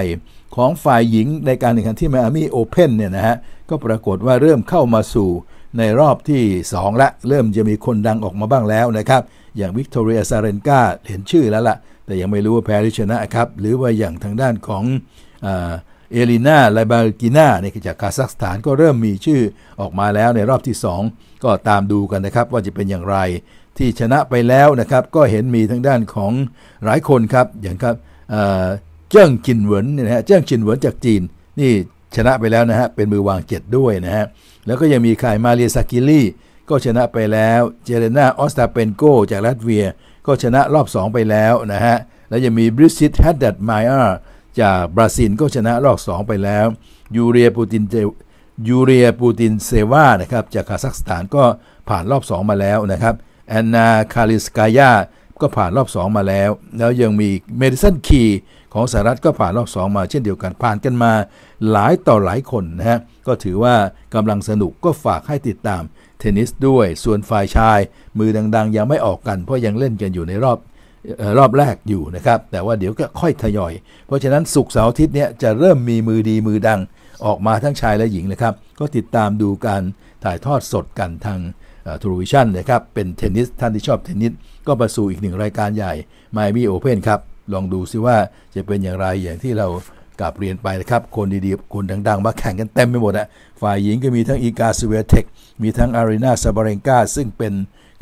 ของฝ่ายหญิงในการแข่งขันที่มมอามี่โอเพนเนี่ยนะฮะก็ปรากฏว่าเริ่มเข้ามาสู่ในรอบที่2ละ เริ่มจะมีคนดังออกมาบ้างแล้วนะครับ อย่างวิกตอเรียซาเรนกาเห็นชื่อแล้วละ่ะ แต่ยังไม่รู้ว่าแพ้หรือชนะครับหรือว่าอย่างทางด้านของเอลินาไลบาลกินาเนี่ยจากคาซัคสถานก็เริ่มมีชื่อออกมาแล้วในรอบที่ 2 ก็ตามดูกันนะครับว่าจะเป็นอย่างไรที่ชนะไปแล้วนะครับก็เห็นมีทั้งด้านของหลายคนครับอย่างครับเจิ้งจินเหวินนี่นะฮะเจิ้งจินเหวินจากจีนนี่ชนะไปแล้วนะฮะเป็นมือวางเจ็ดด้วยนะฮะแล้วก็ยังมีคายมาเรียสกิลี่ก็ชนะไปแล้วเจเรนาออสตาเปนโกจากลัตเวีย ก็ชนะรอบ 2 ไปแล้วนะฮะแล้วยังมีบริสิตแฮดดัตไมเออร์จากบราซิลก็ชนะรอบ 2 ไปแล้วยูเรียปูตินเจ ยูเรียปูตินเซวานะครับจากคาซัคสถานก็ผ่านรอบ2มาแล้วนะครับแอนนาคาลิสกายาก็ผ่านรอบ2มาแล้ว แล้วยังมีเมดิสันคีของสหรัฐก็ผ่านรอบ2มาเช่นเดียวกันผ่านกันมา หลายต่อหลายคนนะฮะก็ถือว่ากำลังสนุกก็ฝากให้ติดตามเทนนิสด้วยส่วนฝ่ายชาย มือดังๆ ยังไม่ออกกันเพราะยังเล่นกันอยู่ในรอบรอบแรกอยู่นะครับ แต่ว่าเดี๋ยวก็ค่อยทยอย เพราะฉะนั้นสุกเสาร์อาทิตย์เนี่ยจะเริ่มมีมือดีมือดัง ออกมาทั้งชายและหญิงนะครับ ก็ติดตามดูการถ่ายทอดสดกันทางทูวิชั่นนะครับ เป็นเทนนิส ท่านที่ชอบเทนนิส ก็ประสู่อีกหนึ่งรายการใหญ่ไมอมี่โอเพนครับ ลองดูซิว่าจะเป็นอย่างไรอย่างที่เรากลับเรียนไปนะครับ คนดีๆ คนดังๆ มาแข่งกันเต็มไปหมดอะฝ่ายหญิงก็มีทั้งอีกาสเวเทค มีทั้งอารีนาซาบาเรงกาซึ่งเป็น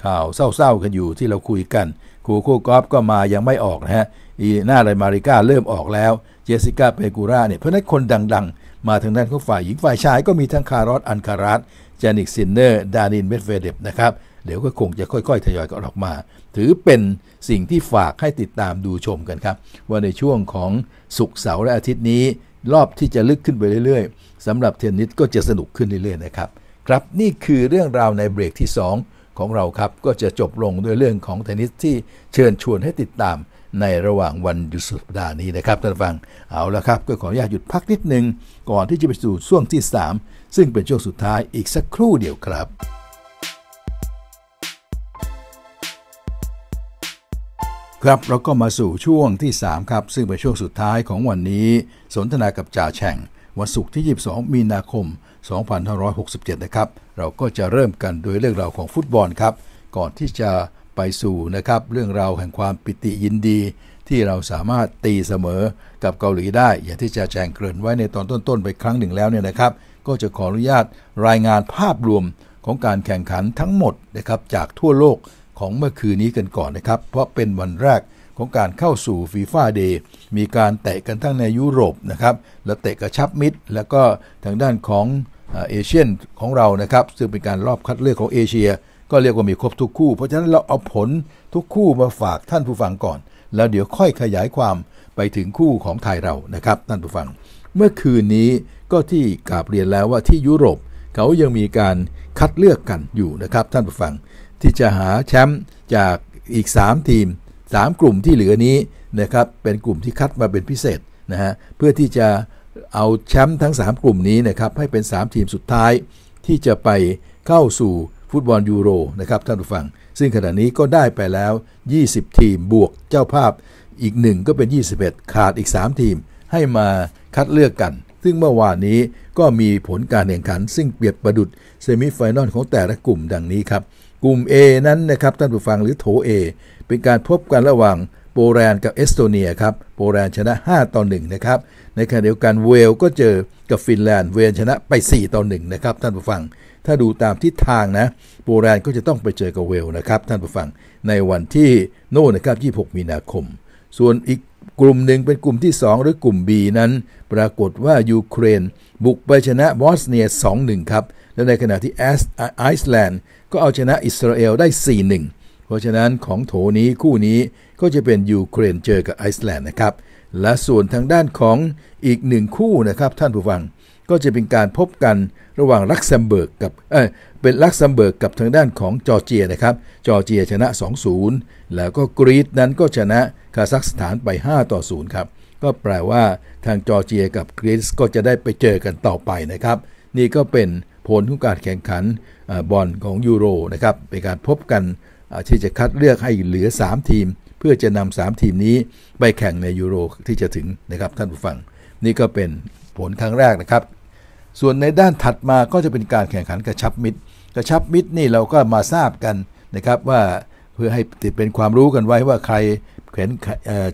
ข่าวเศร้าๆกันอยู่ที่เราคุยกันคู่คู่กอล์ฟก็มายังไม่ออกนะฮะอีน่าไรมาริก้าเริ่มออกแล้ว เจสิก้าเปกูรา เนี่ย เพราะนั้นคนดังๆมาทางด้านของฝ่ายหญิงฝ่ายชายก็มีทั้งคารอสอันคารัสจานิกซินเนอร์ ดานินเมดเฟเดบนะครับ เดี๋ยวก็คงจะค่อยๆทยอยกันออกมา ถือเป็นสิ่งที่ฝากให้ติดตามดูชมกันครับ ว่าในช่วงของศุกร์เสาร์และอาทิตย์นี้ รอบที่จะลึกขึ้นไปเรื่อยๆสำหรับเทนนิสก็จะสนุกขึ้นเรื่อยๆนะครับครับนี่คือเรื่องราวในเบรกที่ 2ของเราครับก็จะจบลง ด้วยเรื่องของเทนนิสที่เชิญชวนให้ติดตามในระหว่างวันหยุดสัปดาห์นี้นะครับท่านฟังเอาละครับก็ขออนุญาตหยุดพักนิดนึงก่อนที่จะไปสู่ช่วงที่3 ซึ่งเป็นช่วงสุดท้ายอีกสักครู่เดียวครับ ครับเราก็มาสู่ช่วงที่ 3 ครับ ซึ่งเป็นช่วงสุดท้ายของวันนี้สนทนากับจ่าแฉ่ง วันศุกร์ที่ 22มีนาคม2567นะครับเราก็จะเริ่มกันโดยเรื่องราวของฟุตบอลครับก่อนที่จะไปสู่นะครับเรื่องราวแห่งความปิติยินดี ที่เราสามารถตีเสมอกับเกาหลีได้ อย่างที่จะแจ้งเกริ่นไว้ในตอนต้นๆ ไปครั้งหนึ่งแล้วเนี่ยนะครับก็จะขออนุญาตรายงานภาพรวม ของการแข่งขันทั้งหมดนะครับจากทั่วโลกของเมื่อคืนนี้กันก่อนนะครับเพราะเป็นวันแรกของการเข้าสู่ฟีฟ่าเดย์มีการเตะกันทั้งในยุโรปนะครับและเตะกระชับมิตร แล้วก็ทางด้านของเอเชียนของเรานะครับซึ่งเป็นการรอบคัดเลือกของเอเชีย ก็เรียกว่ามีครบทุกคู่เพราะฉะนั้นเราเอาผลทุกคู่มาฝากท่านผู้ฟังก่อน แล้วเดี๋ยวค่อยขยายความไปถึงคู่ของไทยเรานะครับ ท่านผู้ฟัง เมื่อคืนนี้ก็ที่กาบเรียนแล้วว่าที่ยุโรปเขายังมีการคัดเลือกกันอยู่นะครับ ท่านผู้ฟังที่จะหาแชมป์จากอีก3ทีม3กลุ่มที่เหลือนี้นะครับ เป็นกลุ่มที่คัดมาเป็นพิเศษนะฮะเพื่อที่จะเอาแชมป์ทั้ง 3 กลุ่มนี้นะครับให้เป็น 3 ทีมสุดท้าย ที่จะไปเข้าสู่ฟุตบอลยูโรนะครับท่านผู้ฟัง ซึ่งขณะนี้ก็ได้ไปแล้ว 20 ทีมบวกเจ้าภาพอีก 1 ก็เป็น 21 ขาดอีก 3 ทีมให้มาคัดเลือกกัน ซึ่งเมื่อวานนี้ก็มีผลการแข่งขัน ซึ่งเปรียบประดุดเซมิไฟนอลของแต่ละกลุ่มดังนี้ครับกลุ่ม A นั้นนะครับท่านผู้ฟังหรือโถ A เป็นการพบกันระหว่างโปแลนด์กับเอสโตเนียครับโปแลนด์ชนะ 5 ต่อ 1 นะครับ ในขณะเดียวกันเวลก็เจอกับฟินแลนด์เวลชนะไป 4 ต่อ 1 นะครับ ท่านผู้ฟัง ถ้าดูตามทิศทางนะ โปแลนด์ก็จะต้องไปเจอกับเวลนะครับ ท่านผู้ฟังในวันที่โน่นนะครับ26 มีนาคม ส่วนอีกกลุ่มหนึ่งเป็นกลุ่มที่ 2 หรือกลุ่ม B นั้นปรากฏว่ายูเครนบุกไปชนะบอสเนีย2-1ครับและในขณะที่แอสไอซ์แลนด์ก็เอาชนะอิสราเอลได้ 4-1 เพราะฉะนั้นของโถนี้คู่นี้ก็จะเป็นยูเครนเจอกับไอซ์แลนด์นะครับ และส่วนทางด้านของอีกหนึ่งคู่นะครับ ท่านผู้ฟังก็จะเป็นการพบกันระหว่างลักเซมเบิร์กกับเออเป็นลักเซมเบิร์กกับทางด้านของจอร์เจียนะครับจอร์เจียชนะ2-0แล้วก็กรีซนั้นก็ชนะคาซัคสถานไป 5ต่อ0ครับ ก็แปลว่าทางจอร์เจียกับกรีซก็จะได้ไปเจอกันต่อไปนะครับ นี่ก็เป็นผลของการแข่งขันบอลของยูโรนะครับเป็นการพบกันที่จะคัดเลือกให้เหลือ 3 ทีมเพื่อจะนำสามทีมนี้ไปแข่งในยูโรที่จะถึงนะครับท่านผู้ฟังนี่ก็เป็นผลครั้งแรกนะครับส่วนในด้านถัดมาก็จะเป็นการแข่งขันกระชับมิตร กระชับมิตรนี่เราก็มาทราบกันนะครับว่าเพื่อให้ติดเป็นความรู้กันไว้ว่าใครแข่ง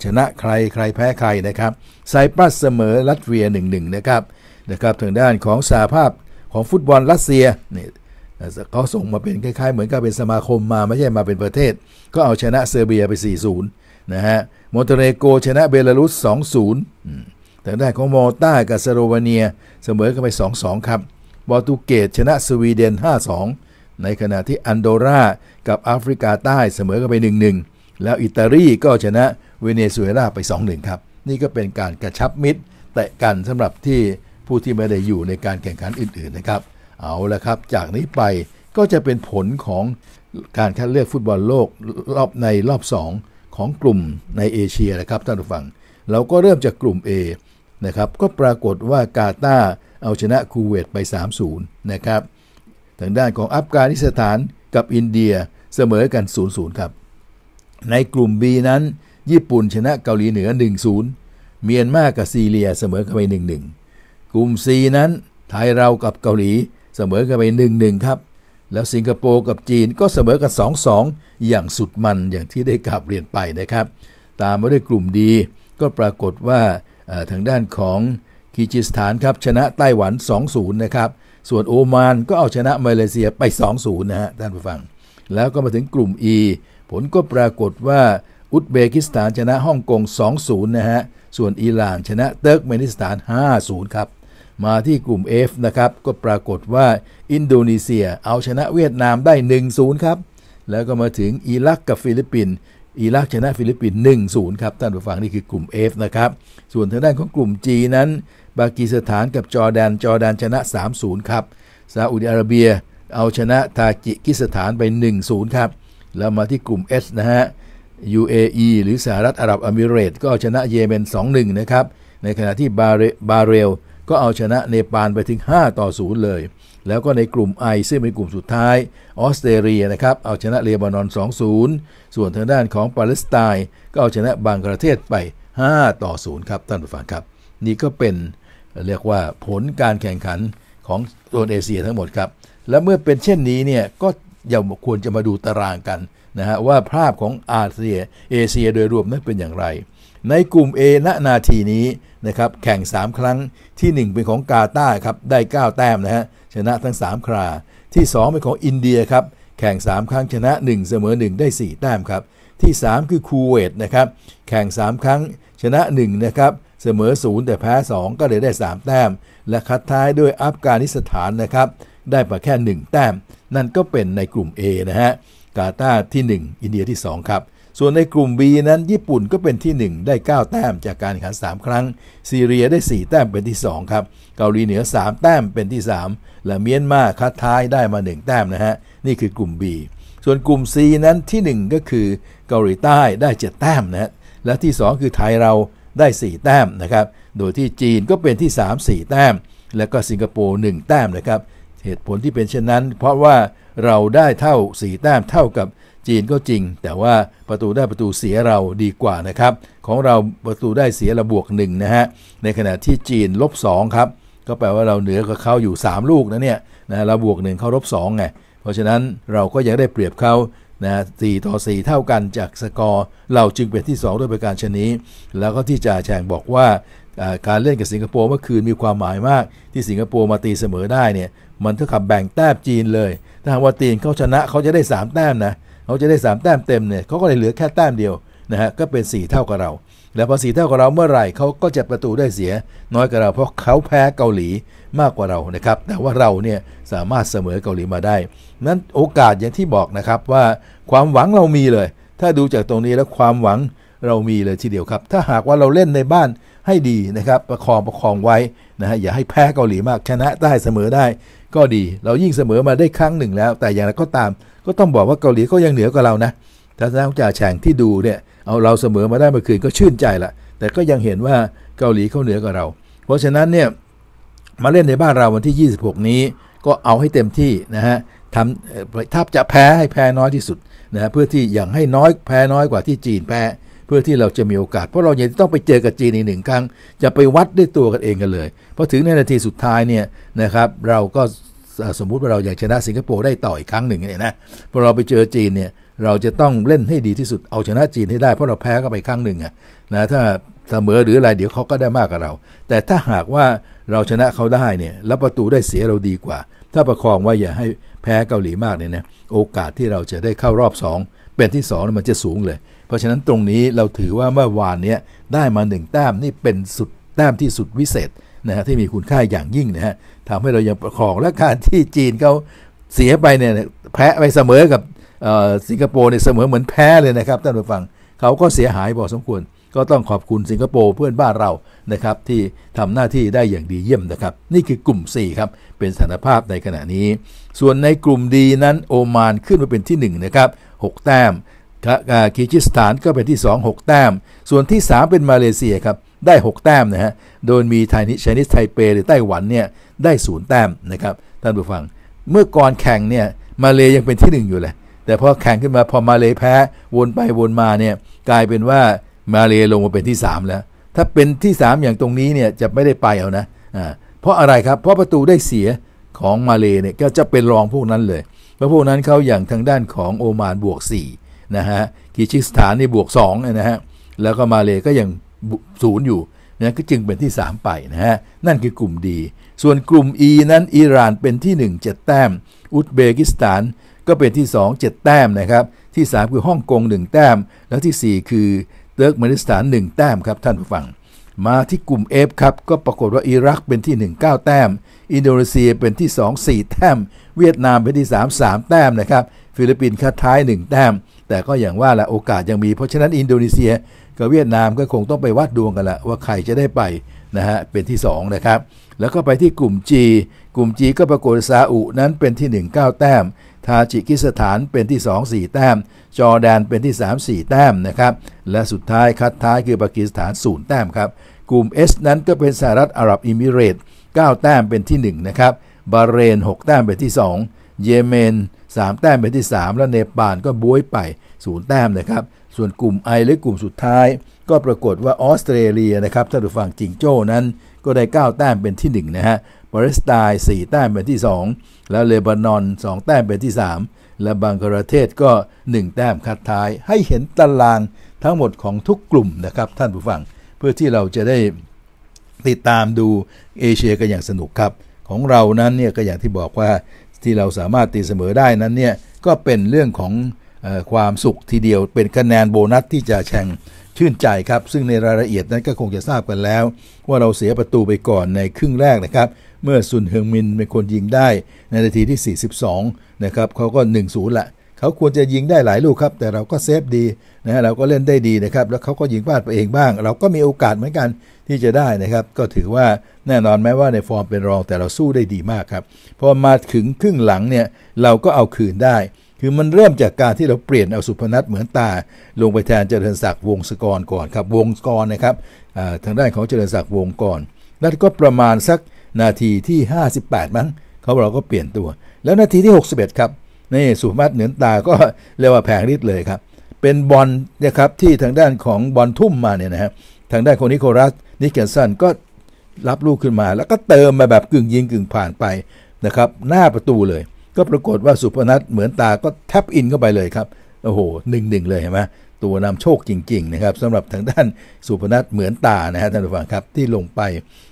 ชนะใครใครแพ้ใครนะครับไซปรัสเสมอรัสเวีย1-1นะครับนะครับทางด้านของสาภาพของฟุตบอลรัสเซียเนี่ยเขาส่งมาเป็นคล้ายๆเหมือนกับเป็นสมาคมมาไม่ใช่มาเป็นประเทศ ก็เอาชนะเซอร์เบียไป 4-0 นะฮะมอนเตเนโกชนะเบลารุส 2-0 แต่ได้ของมอต้ากับสโลวาเนียเสมอกันไป 2-2 ครับ บอตูเกตชนะสวีเดน 5-2 ในขณะที่อันโดรากับแอฟริกาใต้เสมอกันไป 1-1 แล้วอิตาลีก็ชนะเวเนซุเอลาไป 2-1 ครับ นี่ก็เป็นการกระชับมิตรแต่กันสำหรับที่ผู้ที่ไม่ได้อยู่ในการแข่งขันอื่นๆนะครับเอาละครับจากนี้ไปก็จะเป็นผลของการคัดเลือกฟุตบอลโลกรอบในรอบ 2 ของกลุ่มในเอเชียนะครับท่านผู้ฟังเราก็เริ่มจากกลุ่ม A นะครับก็ปรากฏว่ากาตาเอาชนะคูเวตไป 3-0 นะครับทางด้านของอัฟกานิสถานกับอินเดียเสมอกัน 0-0 ครับ ในกลุ่ม B นั้นญี่ปุ่นชนะเกาหลีเหนือ1-0เมียนมากับซีเรียเสมอกันไป1-1กลุ่ม C นั้นไทยเรากับเกาหลีเสมอกันไป1-1ครับ แล้ว สิงคโปร์ กับจีนก็เสมอกัน 2-2 อย่างสุดมัน อย่างที่ได้กล่าวเรียนไปนะครับ ตามมาด้วย กลุ่มดี ก็ปรากฏว่า ทางด้านของคีจิสถาน ครับ ชนะ ไต้หวัน2-0 นะครับ ส่วน โอมานก็เอาชนะ มาเลเซีย ไป 2-0 นะฮะท่านผู้ฟัง แล้วก็มาถึงกลุ่ม E ผลก็ปรากฏว่า อุซเบกิสถาน ชนะ ฮ่องกง2-0นะฮะ ส่วน อิหร่าน ชนะ เติร์กเมนิสถาน5-0ครับมาที่กลุ่ม F นะครับก็ปรากฏว่าอินโดนีเซียเอาชนะเวียดนามได้ 1-0 ครับแล้วก็มาถึงอิรักกับฟิลิปปินส์อิรักชนะฟิลิปปินส์ 1-0 ครับท่านผู้ฟังนี่คือกลุ่ม F นะครับส่วนทางด้านของกลุ่ม G นั้นปากีสถานกับจอร์แดน จอร์แดนชนะ 3-0 ครับซาอุดิอาระเบีย เอาชนะทาจิกิสถานไป 1-0ครับแล้วมาที่กลุ่ม S นะฮะ UAE หรือสหรัฐอาหรับอเมิเรตก็ชนะเยเมน2-1 นะครับในขณะที่บาเรลก็เอาชนะเนปาลไปถึง 5 ต่อ 0 เลย แล้วก็ในกลุ่มไอซึ่งเป็นกลุ่มสุดท้าย ออสเตรเลียนะครับ เอาชนะเลบานอน2-0ส่วนทางด้านของปาเลสไตน์ก็เอาชนะบางประเทศไป 5ต่อ0ครับท่านผู้ฟังครับ นี่ก็เป็นเรียกว่าผลการแข่งขันของโซนเอเชียทั้งหมดครับ และเมื่อเป็นเช่นนี้เนี่ย ก็ยังควรจะมาดูตารางกันนะฮะว่าภาพของอาเซียเอเชียโดยรวมนั้นเป็นอย่างไรในกลุ่ม A ณนาทีนี้นะครับแข่ง 3 ครั้งที่1เป็นของกาตาร์ครับได้ 9 แต้มนะฮะชนะทั้ง 3คราที่2เป็นของอินเดียครับแข่ง3ครั้งชนะ 1 เสมอ1ได้4 แต้มครับ ที่ 3 คือคูเวตนะครับแข่ง3ครั้งชนะ1นะครับเสมอ0แต่แพ้ 2 ก็เลยได้ 3 แต้ม และคัดท้ายด้วยอัฟกานิสถานนะครับได้มาแค่ 1 แต้ม นั่นก็เป็นในกลุ่ม A นะฮะกาตาร์ที่ 1 อินเดียที่2ครับส่วนในกลุ่ม B นั้นญี่ปุ่นก็เป็นที่1ได้ 9 แต้มจากการแข่งขัน3ครั้ง ซีเรียได้ 4 แต้มเป็นที่2ครับเกาหลีเหนือ 3 แต้มเป็นที่ 3 และเมียนมาคัดท้ายได้มา 1 แต้มนะฮะนี่คือกลุ่ม B ส่วนกลุ่ม C นั้นที่ 1 ก็คือเกาหลีใต้ได้7แต้มนะฮะและที่ 2 คือไทยเราได้ 4 แต้มนะครับโดยที่จีนก็เป็นที่ 3 4 แต้ม และก็สิงคโปร์1แต้มนะครับเหตุผลที่เป็นเช่นนั้น เพราะว่าเราได้เท่า 4 แต้มเท่ากับจีนก็จริงแต่ว่าประตูได้ประตูเสียเราดีกว่านะครับ ของเราประตูได้เสียเราบวก 1 นะฮะ ในขณะที่จีนลบ2ครับก็แปลว่าเราเหนือกับเขาอยู่ 3 ลูกนะเนี่ยนะเราบวก 1เขาลบ2 ไง เพราะฉะนั้นเราก็ยังได้เปรียบเขานะสี่ต่อ 4 เท่ากันจากสกอร์ เราจึงเป็นที่ 2 ด้วยประการชนี้ แล้วก็ที่จ่าแชงบอกว่าการเล่นกับสิงคโปร์เมื่อคืนมีความหมายมาก ที่สิงคโปร์มาตีเสมอได้เนี่ยมันเท่ากับแบ่งแต้มจีนเลย ถ้าหากว่าจีนเขาชนะเขาจะได้3แต้มนะเขาจะได้ 3 แต้มเต็มเนี่ยเขาก็เลยเหลือแค่แต้มเดียวนะฮะก็เป็น 4 เท่ากับเรา แล้วพอสีเท่ากับเราเมื่อไหร่เขาก็จะประตูได้เสีย น้อยกว่าเราเพราะเขาแพ้เกาหลีมากกว่าเรานะครับแต่ว่าเราเนี่ยสามารถเสมอเกาหลีมาได้นั้นโอกาสอย่างที่บอกนะครับว่าความหวังเรามีเลย ถ้าดูจากตรงนี้แล้วความหวังเรามีเลยทีเดียวครับถ้าหากว่าเราเล่นในบ้านให้ดีนะครับประคองประคองไว้นะฮะอย่าให้แพ้เกาหลีมากชนะได้เสมอได้ก็ดีเรายิ่งเสมอมาได้ครั้งหนึ่งแล้ว แต่อย่างไรก็ตามก็ต้องบอกว่าเกาหลีก็ยังเหนือกว่าเรานะทัศนคตจ่าแฉ่งที่ดูเนี่ยเอาเราเสมอมาได้เมื่อคืนก็ชื่นใจละแต่ก็ยังเห็นว่าเกาหลีเขาเหนือกว่าเรา เพราะฉะนั้นเนี่ยมาเล่นในบ้านเราวันที่ 26 นี้ก็เอาให้เต็มที่นะฮะทำถ้าจะแพ้ให้แพ้น้อยที่สุดนะเพื่อที่อย่างให้น้อยแพ้น้อยกว่าที่จีนแพ้เพื่อที่เราจะมีโอกาส เพราะเราอยากจะต้องไปเจอกับจีนอีกหนึ่งครั้งจะไปวัดด้วยตัวกันเองกันเลย เพราะถึงในนาทีสุดท้ายเนี่ยนะครับ เราก็สมมุติว่าเราอยากชนะสิงคโปร์ได้ต่ออีกครั้งหนึ่งเนี่ยนะพอเราไปเจอจีนเนี่ยเราจะต้องเล่นให้ดีที่สุดเอาชนะจีนให้ได้เพราะเราแพ้ก็ไปครั้งหนึ่งอะนะถ้าเสมอหรืออะไรเดี๋ยวเขาก็ได้มากกว่าเรา แต่ถ้าหากว่าเราชนะเขาได้เนี่ยแล้วประตูได้เสียเราดีกว่า ถ้าประคองว่าอย่าให้แพ้เกาหลีมากเนี่ยนะโอกาสที่เราจะได้เข้ารอบ 2 เป็นที่ 2 มันจะสูงเลยเพราะฉะนั้นตรงนี้เราถือว่าเมื่อวานนี้ได้มา1แต้มนี่เป็นสุดแต้มที่สุดวิเศษนะฮะที่มีคุณค่าอย่างยิ่งนะฮะทำให้เรายังประคองและการที่จีนเขาเสียไปเนี่ยแพ้ไปเสมอกับสิงคโปร์เนี่ยเสมอเหมือนแพ้เลยนะครับท่านผู้ฟังเขาก็เสียหายพอสมควร ก็ต้องขอบคุณสิงคโปร์เพื่อนบ้านเรานะครับที่ทำหน้าที่ได้อย่างดีเยี่ยมนะครับ นี่คือกลุ่ม 4ครับเป็นสถานภาพในขณะนี้ส่วนในกลุ่มดีนั้นโอมานขึ้นมาเป็นที่1นะครับ6แต้มคีจิสถานก็เป็นที่ 2 6 แต้ม ส่วนที่ 3 เป็นมาเลเซียครับ ได้ 6 แต้มนะฮะ โดยมีไทนิชไนิสไทเปหรือไต้หวันเนี่ยได้ศูนย์แต้มนะครับท่านผู้ฟัง เมื่อก่อนแข่งเนี่ยมาเลยังเป็นที่ 1 อยู่เลย แต่พอแข่งขึ้นมาพอมาเลยแพ้วนไปวนมาเนี่ยกลายเป็นว่ามาเลยลงมาเป็นที่ 3 แล้ว ถ้าเป็นที่ 3 อย่างตรงนี้เนี่ยจะไม่ได้ไปเอานะ อ่า เพราะอะไรครับ เพราะประตูได้เสียของมาเลยเนี่ยก็จะเป็นรองพวกนั้นเลย เพราะพวกนั้นเขาอย่างทางด้านของโอมานบวก 4นะฮะกีชิสถานนี่บวก2นะฮะแล้วก็มาเลก็ยังศูนย์อยู่นะก็จึงเป็นที่ 3 ไปนะฮะนั่นคือกลุ่มดี ส่วนกลุ่ม E นั้นอิหร่านเป็นที่1 7แต้ม อุซเบกิสถานก็เป็นที่ 2 7 แต้มนะครับที่ 3 คือฮ่องกง1 แต้ม แล้วที่ 4 คือเติร์กเมนิสถาน 1 แต้มครับท่านผู้ฟัง มาที่กลุ่ม F ครับก็ปรากฏว่าอิรักเป็นที่1 9แต้ม อินโดนีเซียเป็นที่2 4แต้ม เวียดนามเป็นที่ 3 3 แต้มนะครับฟิลิปปินส์คัดท้าย 1 แต้มแต่ก็อย่างว่าละโอกาสยังมีเพราะฉะนั้นอินโดนีเซียกับเวียดนามก็คงต้องไปวัดดวงกันละว่าใครจะได้ไป นะฮะเป็นที่ 2 นะครับ แล้วก็ไปที่กลุ่ม G กลุ่ม G ก็ปรากฏซาอุนั้นเป็นที่ 1 9แต้ม ทาจิกิสถานเป็นที่ 2 4 แต้ม จอร์แดนเป็นที่3 4 แต้มนะครับและสุดท้ายคัดท้ายคือปากีสถาน0แต้มครับ กลุ่ม S นั้นก็เป็นสหรัฐอาหรับอิมิเรต 9 แต้มเป็นที่1นะครับบาเรน6แต้มเป็นที่ 2 เยเมน3แต้มเป็นที่ 3 แล้วเนปาล ก็บวยไป 0 แต้มนะครับส่วนกลุ่มไอหรือกลุ่มสุดท้าย ก็ปรากฏว่า ออสเตรเลียนะครับถ้าดูฝั่งจิงโจ้นั้นก็ได้ 9 แต้มเป็นที่1นะฮะปาเลสไตน์4แต้มเป็นที่ 2 แล้วเลบานอน 2 แต้มเป็นที่ 3 และบังกลาเทศก็ 1 แต้มคัดท้ายให้เห็นตารางทั้งหมดของทุกกลุ่มนะครับท่านผู้ฟังเพื่อที่เราจะได้ติดตามดูเอเชียกันอย่างสนุกครับ ของเรานั้นเนี่ยก็อย่างที่บอกว่าที่เราสามารถตีเสมอได้นั้นเนี่ยก็เป็นเรื่องของอความสุขทีเดียวเป็นคะแนนโบนัสที่จะแข่งชื่นใจครับ ซึ่งในรายละเอียดนั้นก็คงจะทราบกันแล้ว ว่าเราเสียประตูไปก่อนในครึ่งแรกนะครับ เมื่อซุนเฮงมินเป็นคนยิงได้ในนาทีที่ 42 นะครับเขาก็1-0ละเขาควรจะยิงได้หลายลูกครับแต่เราก็เซฟดีนะเราก็เล่นได้ดีนะครับ แล้วเขาก็ยิงพลาดไปเองบ้าง เราก็มีโอกาสเหมือนกันที่จะได้นะครับ ก็ถือว่าแน่นอนแม้ว่าในฟอร์มเป็นรองแต่เราสู้ได้ดีมากครับพอมาถึงครึ่งหลังเนี่ยเราก็เอาคืนได้ คือมันเริ่มจากการที่เราเปลี่ยนเอาสุพนัทเหมือนตาลงไปแทนเจริญศักดิ์วงศกรก่อนครับวงศกรนะครับทางด้านของเจริญศักดิ์วงก่อน แล้วก็ประมาณสักนาทีที่ 58 มั้ง เขาเราก็เปลี่ยนตัว แล้วนาทีที่61ครับนี่สุมัตเหนือนตา ก็เรียกว่าแผงฤทธิ์เลยครับ เป็นบอลนะครับที่ทางด้านของบอลทุ่มมาเนี่ยนะฮะ ทางด้านของนิโคลัส นิเกลสันก็รับลูกขึ้นมา แล้วก็เติมมาแบบกึ่งยิงกึ่งผ่านไปนะครับหน้าประตูเลย ก็ปรากฏว่าสุพนัทเหมือนตา ก็แทบอินเข้าไปเลยครับ โอ้โหหนึ่งหนึ่งเลยเห็นไหมตัวนำโชคจริงๆนะครับสำหรับทางด้านสุพนัทเหมือนตานะฮะท่านผู้ฟังครับที่ลงไป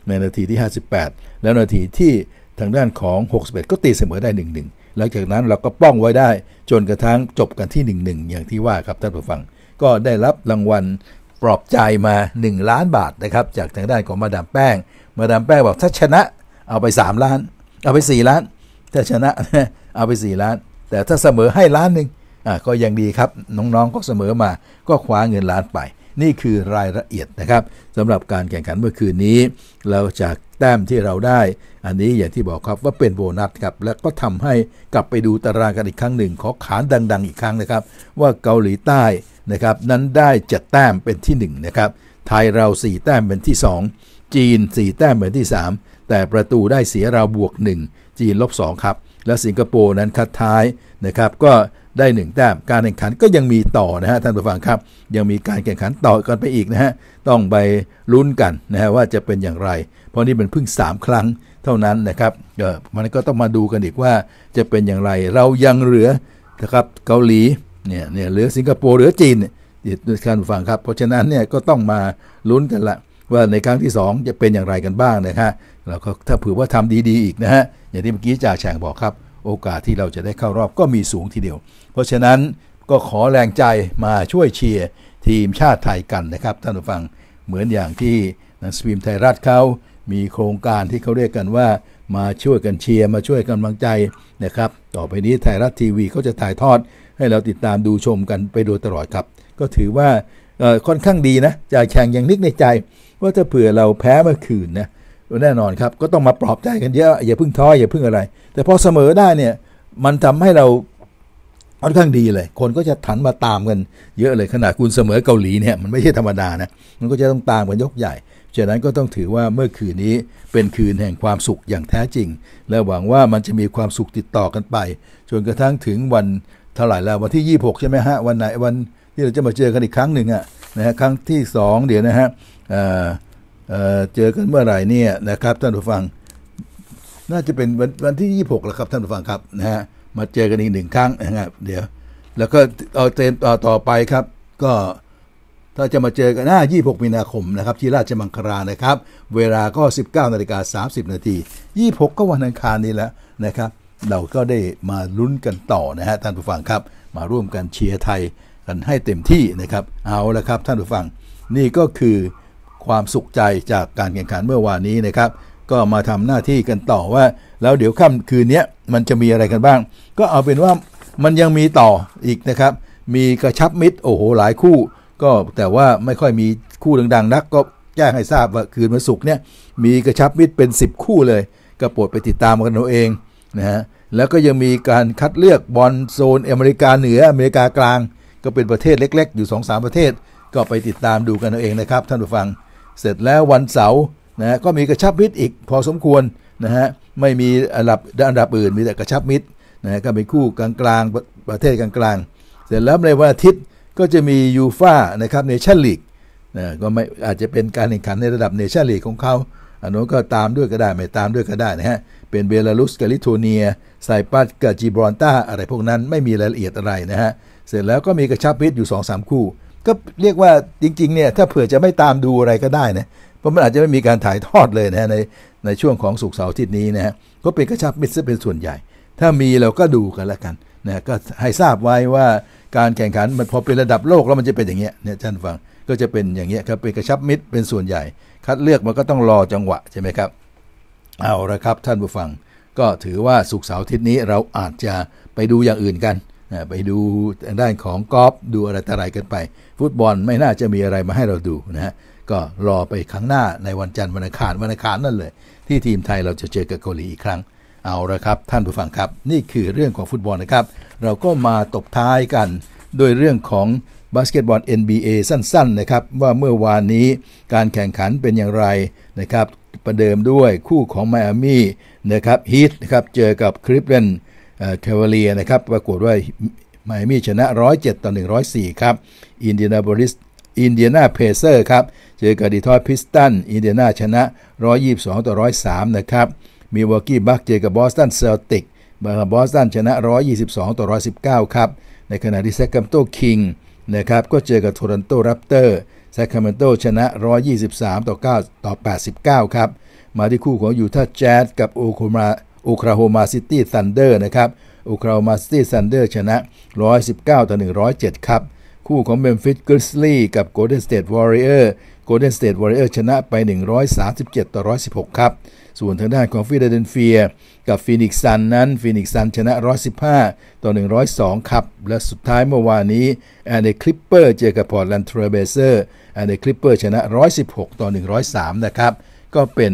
ในนาทีที่ 58 แล้วนาทีที่ทางด้านของ61ก็ตีเสมอได้หหนนึึ่ง่งหลังจากนั้นเราก็ป้องไว้ได้จนกระทั่งจบกันที่1 1อย่างที่ว่าครับท่านผู้ฟัง ก็ได้รับรางวัลปลอบใจมา 1 ล้านบาทนะครับจากทางด้านของมาดามแป้งมาดามแป้งบอกถ้าชนะ เอาไป 3 ล้าน เอาไป 4 ล้าน ถ้าชนะเอาไป 4 ล้าน แต่ถ้าเสมอให้ล้านหนึ่งอ่ะก็ยังดีครับ น้องๆก็เสมอมาก็คว้าเงินล้านไปนี่คือรายละเอียดนะครับสำหรับการแข่งขันเมื่อคืนนี้ เราจากแต้มที่เราได้ อันนี้อย่างที่บอกครับว่าเป็นโบนัสครับ และก็ทำให้กลับไปดูตารางกันอีกครั้งหนึ่ง ขอขานดังๆอีกครั้งนะครับ ว่าเกาหลีใต้นะครับนั้นได้เจ็ดแต้มเป็นที่1นะครับไทยเรา4แต้มเป็นที่ 2 จีน4แต้มเป็นที่ 3 แต่ประตูได้เสียเราบวก 1 จีนลบ2ครับและสิงคโปร์นั้นคัดท้ายนะครับก็ได้1แต้มการแข่งขันก็ยังมีต่อนะฮะท่านผู้ฟังครับยังมีการแข่งขันต่อกันไปอีกนะฮะต้องไปลุ้นกันนะฮะว่าจะเป็นอย่างไรเพราะนี่เป็นเพิ่ง 3 ครั้งเท่านั้นนะครับเออมันก็ต้องมาดูกันอีกว่าจะเป็นอย่างไรเรายังเหลือนะครับเกาหลีเนี่ยเนี่ยเหลือสิงคโปร์เหลือจีนด้วยผา้ฟังครับ เพราะฉะนั้นเนี่ยก็ต้องมาลุ้นกันละว่าในครั้งที่2จะเป็นอย่างไรกันบ้างนะฮะเราก็ถ้าเผื่อว่าทำดีๆอีกนะฮะอย่างที่เมื่อกี้จ่าแฉงบอกครับ โอกาสที่เราจะได้เข้ารอบก็มีสูงทีเดียวเพราะฉะนั้นก็ขอแรงใจมาช่วยเชียร์ทีมชาติไทยกันนะครับท่านผู้ฟังเหมือนอย่างที่นักสปีมไทยรัฐเขา มีโครงการที่เขาเรียกกันว่ามาช่วยกันเชียร์ มาช่วยกัำลังใจนะครับต่อไปนี้ไทยรัฐทีวีเขาจะถ่ายทอด ให้เราติดตามดูชมกันไปโดยตลอดครับ ก็ถือว่าค่อนข้างดีนะ จะแข่งอย่างนึกในใจ ว่าถ้าเผื่อเราแพ้เมื่อคืนนะแน่นอนครับก็ต้องมาปลอบใจกันเยอะอย่าพึ่งท้ออย่าพึ่งอะไร แต่พอเสมอได้เนี่ยมันทำให้เราค่อนข้างดีเลยคนก็จะถันมาตามกัน เยอะเลยขนาดคุณเสมอเกาหลีเนี่ยมันไม่ใช่ธรรมดานะมันก็จะต้องตามกันยกใหญ่ฉะนั้นก็ต้องถือว่าเมื่อคืนนี้เป็นคืนแห่งความสุขอย่างแท้จริง และหวังว่ามันจะมีความสุขติดต่อกันไปจนกระทั่งถึงวันเท่าไหร่แล้ววันที่ 26 ใช่ไหมฮะวันไหน วันที่เราจะมาเจอกันอีกครั้งหนึ่งอะนะฮะครั้งที่ 2 เดี๋ยวนะฮะเเจอกันเมื่อไหร่เนี่ยนะครับท่านผู้ฟัง น่าจะเป็นวันวันที่ 26 แล้วครับ ท่านผู้ฟังครับนะฮะมาเจอกันอีกหนึ่งครั้งนะครับเดี๋ยวแล้วก็เอาเตรนต่อต่อไปครับก็ถ้าจะมาเจอกันหน้า 26 มีนาคมนะครับที่ราชมังคลานะครับเวลาก็ 19 นาฬิกา30 นาที26 ก็วันอังคารนี้แล้วนะครับ เราก็ได้มาลุ้นกันต่อนะฮะท่านผู้ฟังครับมาร่วมกันเชียร์ไทยกันให้เต็มที่นะครับเอาละครับท่านผู้ฟังนี่ก็คือความสุขใจจากการแข่งขันเมื่อวานนี้นะครับ ก็มาทำหน้าที่กันต่อว่าแล้วเดี๋ยวค่ำคืนนี้มันจะมีอะไรกันบ้างก็เอาเป็นว่ามันยังมีต่ออีกนะครับ มีกระชับมิตรโอ้โหหลายคู่ ก็แต่ว่าไม่ค่อยมีคู่ดังๆนัก ก็แจ้งให้ทราบว่าคืนวันศุกร์เนี่ยมีกระชับมิตรเป็น 10 คู่เลย ก็โปรดไปติดตามกันเอาเองนะฮะแล้วก็ยังมีการคัดเลือกบอลโซนอเมริกาเหนืออเมริกากลาง ก็เป็นประเทศเล็ก ๆ อยู่2าประเทศก็ไปติดตามดูกันเอาเองนะครับท่านผู้ฟังเสร็จแล้ววันเสาร์นะก็มีกระชับมิตรอีกพอสมควรนะฮะไม่มีอันดับอันดับอื่นมีแต่กระชับมิตรนะก็เป็นคู่กลางๆ ประเทศกลาง ๆ เสร็จแล้วในวันอาทิตย์ก็จะมียูฟ่านะครับเนชั่นลีกนะก็ไม่อาจจะเป็นการแข่งขันในระดับเนชั่นลีกของเขาอันนู้นก็ตามด้วยก็ได้ ไม่ตามด้วยก็ได้นะฮะเป็นเบลารุสกาลิโวเนียไซปัสกับจิบรอนตาอะไรพวกนั้นไม่มีรายละเอียดอะไรนะฮะเสร็จแล้วก็มีกระชับพิษอยู่2อสคู่ ก็เรียกว่าจริงๆเนี่ยถ้าเผื่อจะไม่ตามดูอะไรก็ได้นะเพราะมันอาจจะไม่มีการถ่ายทอดเลยนะฮะในในช่วงของสุกเสาร์ทิ่นี้นะฮะก็เป็นกระชับมิตรซะเป็นส่วนใหญ่ถ้ามีเราก็ดูกันละกันนะก็ให้ทราบไว้ว่าการแข่งขันมันพอเป็นระดับโลกแล้วมันจะเป็นอย่างเงี้ยเนี่ยท่านฟังก็จะเป็นอย่างเงี้ยครับเป็นกระชับมิตรเป็นส่วนใหญ่ คัดเลือกมันก็ต้องรอจังหวะใช่ไหมครับเอาละครับท่านผู้ฟังก็ถือว่าสุกเสาร์ทิศนี้เราอาจจะไปดูอย่างอื่นกันนะไปดูด้านของกอล์ฟดูอะไรต่ออะไรกันไป ฟุตบอลไม่น่าจะมีอะไรมาให้เราดูนะฮะก็รอไปครั้งหน้าในวันจันทร์วันอังคารวันอังคารนั่นเลย ที่ทีมไทยเราจะเจอกับเกาหลีอีกครั้งเอาละครับ ท่านผู้ฟังครับนี่คือเรื่องของฟุตบอลนะครับ เราก็มาตบท้ายกันโดยเรื่องของบาสเกตบอล NBA สั้นๆ นะครับ ว่าเมื่อวานนี้การแข่งขันเป็นอย่างไรนะครับ ประเดิมด้วยคู่ของไมอามี่นะครับฮีทนะครับเจอกับคลิฟเลนเทเวเลียนะครับปรากฏว่าไมอามี่ชนะ 107 ต่อ 104 ครับอินเดียนาบริสอินเดียนาเพเซอร์ครับ เจอกับดีทอยพิสตันอินเดียนาชนะ 122 ต่อ 103 นะครับมิวอกกี้บัคเจอกับบอสตันเซลติก บอสตันชนะ 122 ต่อ 119 ครับ ในขณะที่แซคแคมโตคิงนะครับก็เจอกับโทรอนโตแรปเตอร์แซคแคมโตชนะ 123ต่อ9ต่อ 89 ครับ มาที่คู่ของยูทาห์แจ๊สกับโอโคมาโอคลาโฮมาซิตี้ซันเดอร์นะครับโอคลาโฮมาซิตี้ซันเดอร์ชนะ 119 ต่อ 107 ครับ คู่ของเมมฟิสกริสลีย์กับโกลเด้นสเตทวอริเออร์ Golden State Warriors ชนะไป 137 ต่อ 116 ครับ ส่วนทางด้านของฟิลาเดลเฟียกับฟีนิกซ์ซันนั้นฟีนิกซ์ซันชนะ 115 ต่อ 102 ครับ และสุดท้ายเมื่อวานนี้แอนเดคลิปเปอร์เจอกับพอร์ตแลนด์เทรเบเซอร์แอนเดคลิปเปอร์ชนะ 116 ต่อ 103 นะครับ ก็เป็น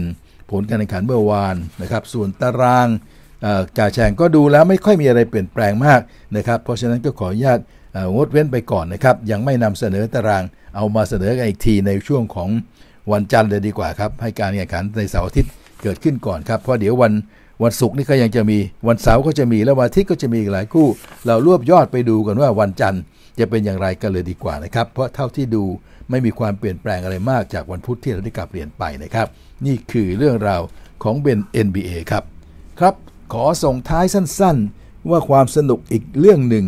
ผลการแข่งขันเมื่อวานนะครับ ส่วนตารางจ่าแชงก็ดูแล้วไม่ค่อยมีอะไรเปลี่ยนแปลงมากนะครับเพราะฉะนั้นก็ขออนุญาตงดเว้นไปก่อนนะครับยังไม่นำเสนอตารางเอามาเสนอกันอีกทีในช่วงของวันจันทร์เลยดีกว่าครับให้การแข่งขันในเสาร์อาทิตย์เกิดขึ้นก่อนครับเพราะเดี๋ยววันวันศุกร์นี่ก็ยังจะมีวันเสาร์ก็จะมี แล้ววันอาทิตย์ก็จะมีอีกหลายคู่ เรารวบยอดไปดูกันว่าวันจันทร์จะเป็นอย่างไรกันเลยดีกว่านะครับเพราะเท่าที่ดูไม่มีความเปลี่ยนแปลงอะไรมากจากวันพุธที่เราได้กลับเปลี่ยนไปนะครับนี่คือเรื่องราวของเบน NBA ครับครับ ขอส่งท้ายสั้นๆ ว่าความสนุกอีกเรื่องหนึ่ง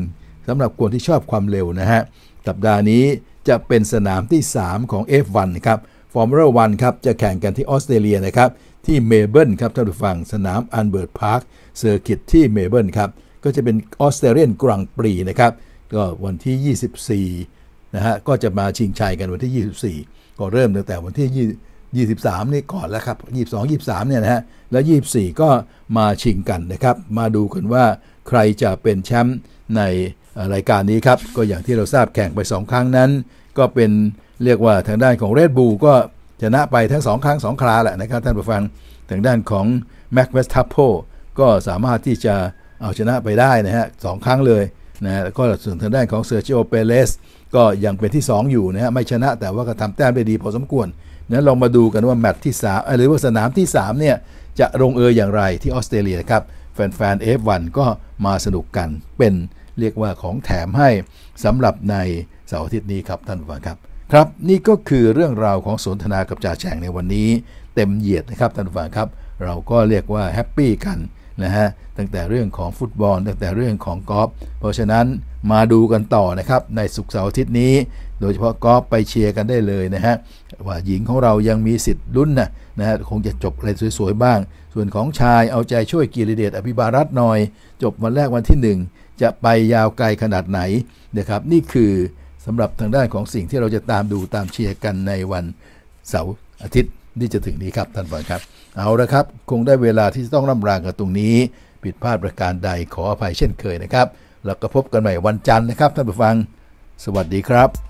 สำหรับคนที่ชอบความเร็วนะฮะสัปดาห์นี้จะเป็นสนามที่ 3 ของ F1 นะครับฟอร์มูล่านครับ จะแข่งกันที่ออสเตรเลียนะครับ ที่เมเบิลครับท่านผู้ฟัง สนามอันเบิร์ตพาร์คเซอร์กิตที่เมเบิลครับ ก็จะเป็นออสเตรเลียนกรังปรีนะครับ ก็วันที่ 24 นะฮะ ก็จะมาชิงชัยกันวันที่ 24 ก็เริ่มตั้งแต่วันที่ 23 นี่ก่อนแล้วครับ 22 23เนี่ยนะฮะ แล้ว 24 ก็มาชิงกันนะครับมาดูกันว่าใครจะเป็นแชมป์ในรายการนี้ครับก็อย่างที่เราทราบแข่งไป 2 ครั้งนั้น ก็เป็นเรียกว่าทางด้านของเรดบูก็ชนะไปทั้ง 2 ครั้ง 2 ครา แหละนะครับท่านผู้ฟังทางด้านของแม็กเวสทัพโพก็สามารถที่จะเอาชนะไปได้นะฮะสครั้งเลยนะแล้วก็ส่วนทางด้านของเซอร์จิโอเปเลสก็ยังเป็นที่ 2 อยู่นะฮะไม่ชนะแต่ว่า ก็ทำแต้มได้ดี พอสมควรนั้นลองมาดูกันว่าแมตช์ที่ 3 หรือว่าสนามที่3เนี่ยจะลงเอยอย่างไรที่ออสเตรเลียครับแฟนๆ F1 ก็มาสนุกกันเป็นเรียกว่าของแถมให้สำหรับในเสาร์อาทิตย์นี้ครับท่านผู้ฟังครับครับนี่ก็คือเรื่องราวของสนทนากับจ่าแฉ่งในวันนี้เต็มเหยียดนะครับท่านผู้ฟังครับเราก็เรียกว่าแฮปปี้กันนะฮะตั้งแต่เรื่องของฟุตบอล ตั้งแต่เรื่องของกอล์ฟเพราะฉะนั้นมาดูกันต่อนะครับในสุกเสาร์อาทิตย์นี้ โดยเฉพาะกอล์ฟไปเชียร์กันได้เลยนะฮะว่าหญิงของเรายังมีสิทธิ์ลุ้นนะนะฮะคงจะจบอะไรสวยๆบ้าง ส่วนของชายเอาใจช่วยกีรเดชอภิบารัตนหน่อยจบวันแรกวันที่ 1จะไปยาวไกลขนาดไหนนะครับ นี่คือสำหรับทางด้านของสิ่งที่เราจะตามดูตามเชียร์กันในวันเสาร์อาทิตย์ที่จะถึงนี้ครับ ท่านผู้ชมครับ เอาละครับ คงได้เวลาที่จะต้องร่ำรากันตรงนี้ผิดพลาดประการใดขออภัยเช่นเคยนะครับแล้วก็พบกันใหม่วันจันทร์นะครับท่านผู้ฟังสวัสดีครับ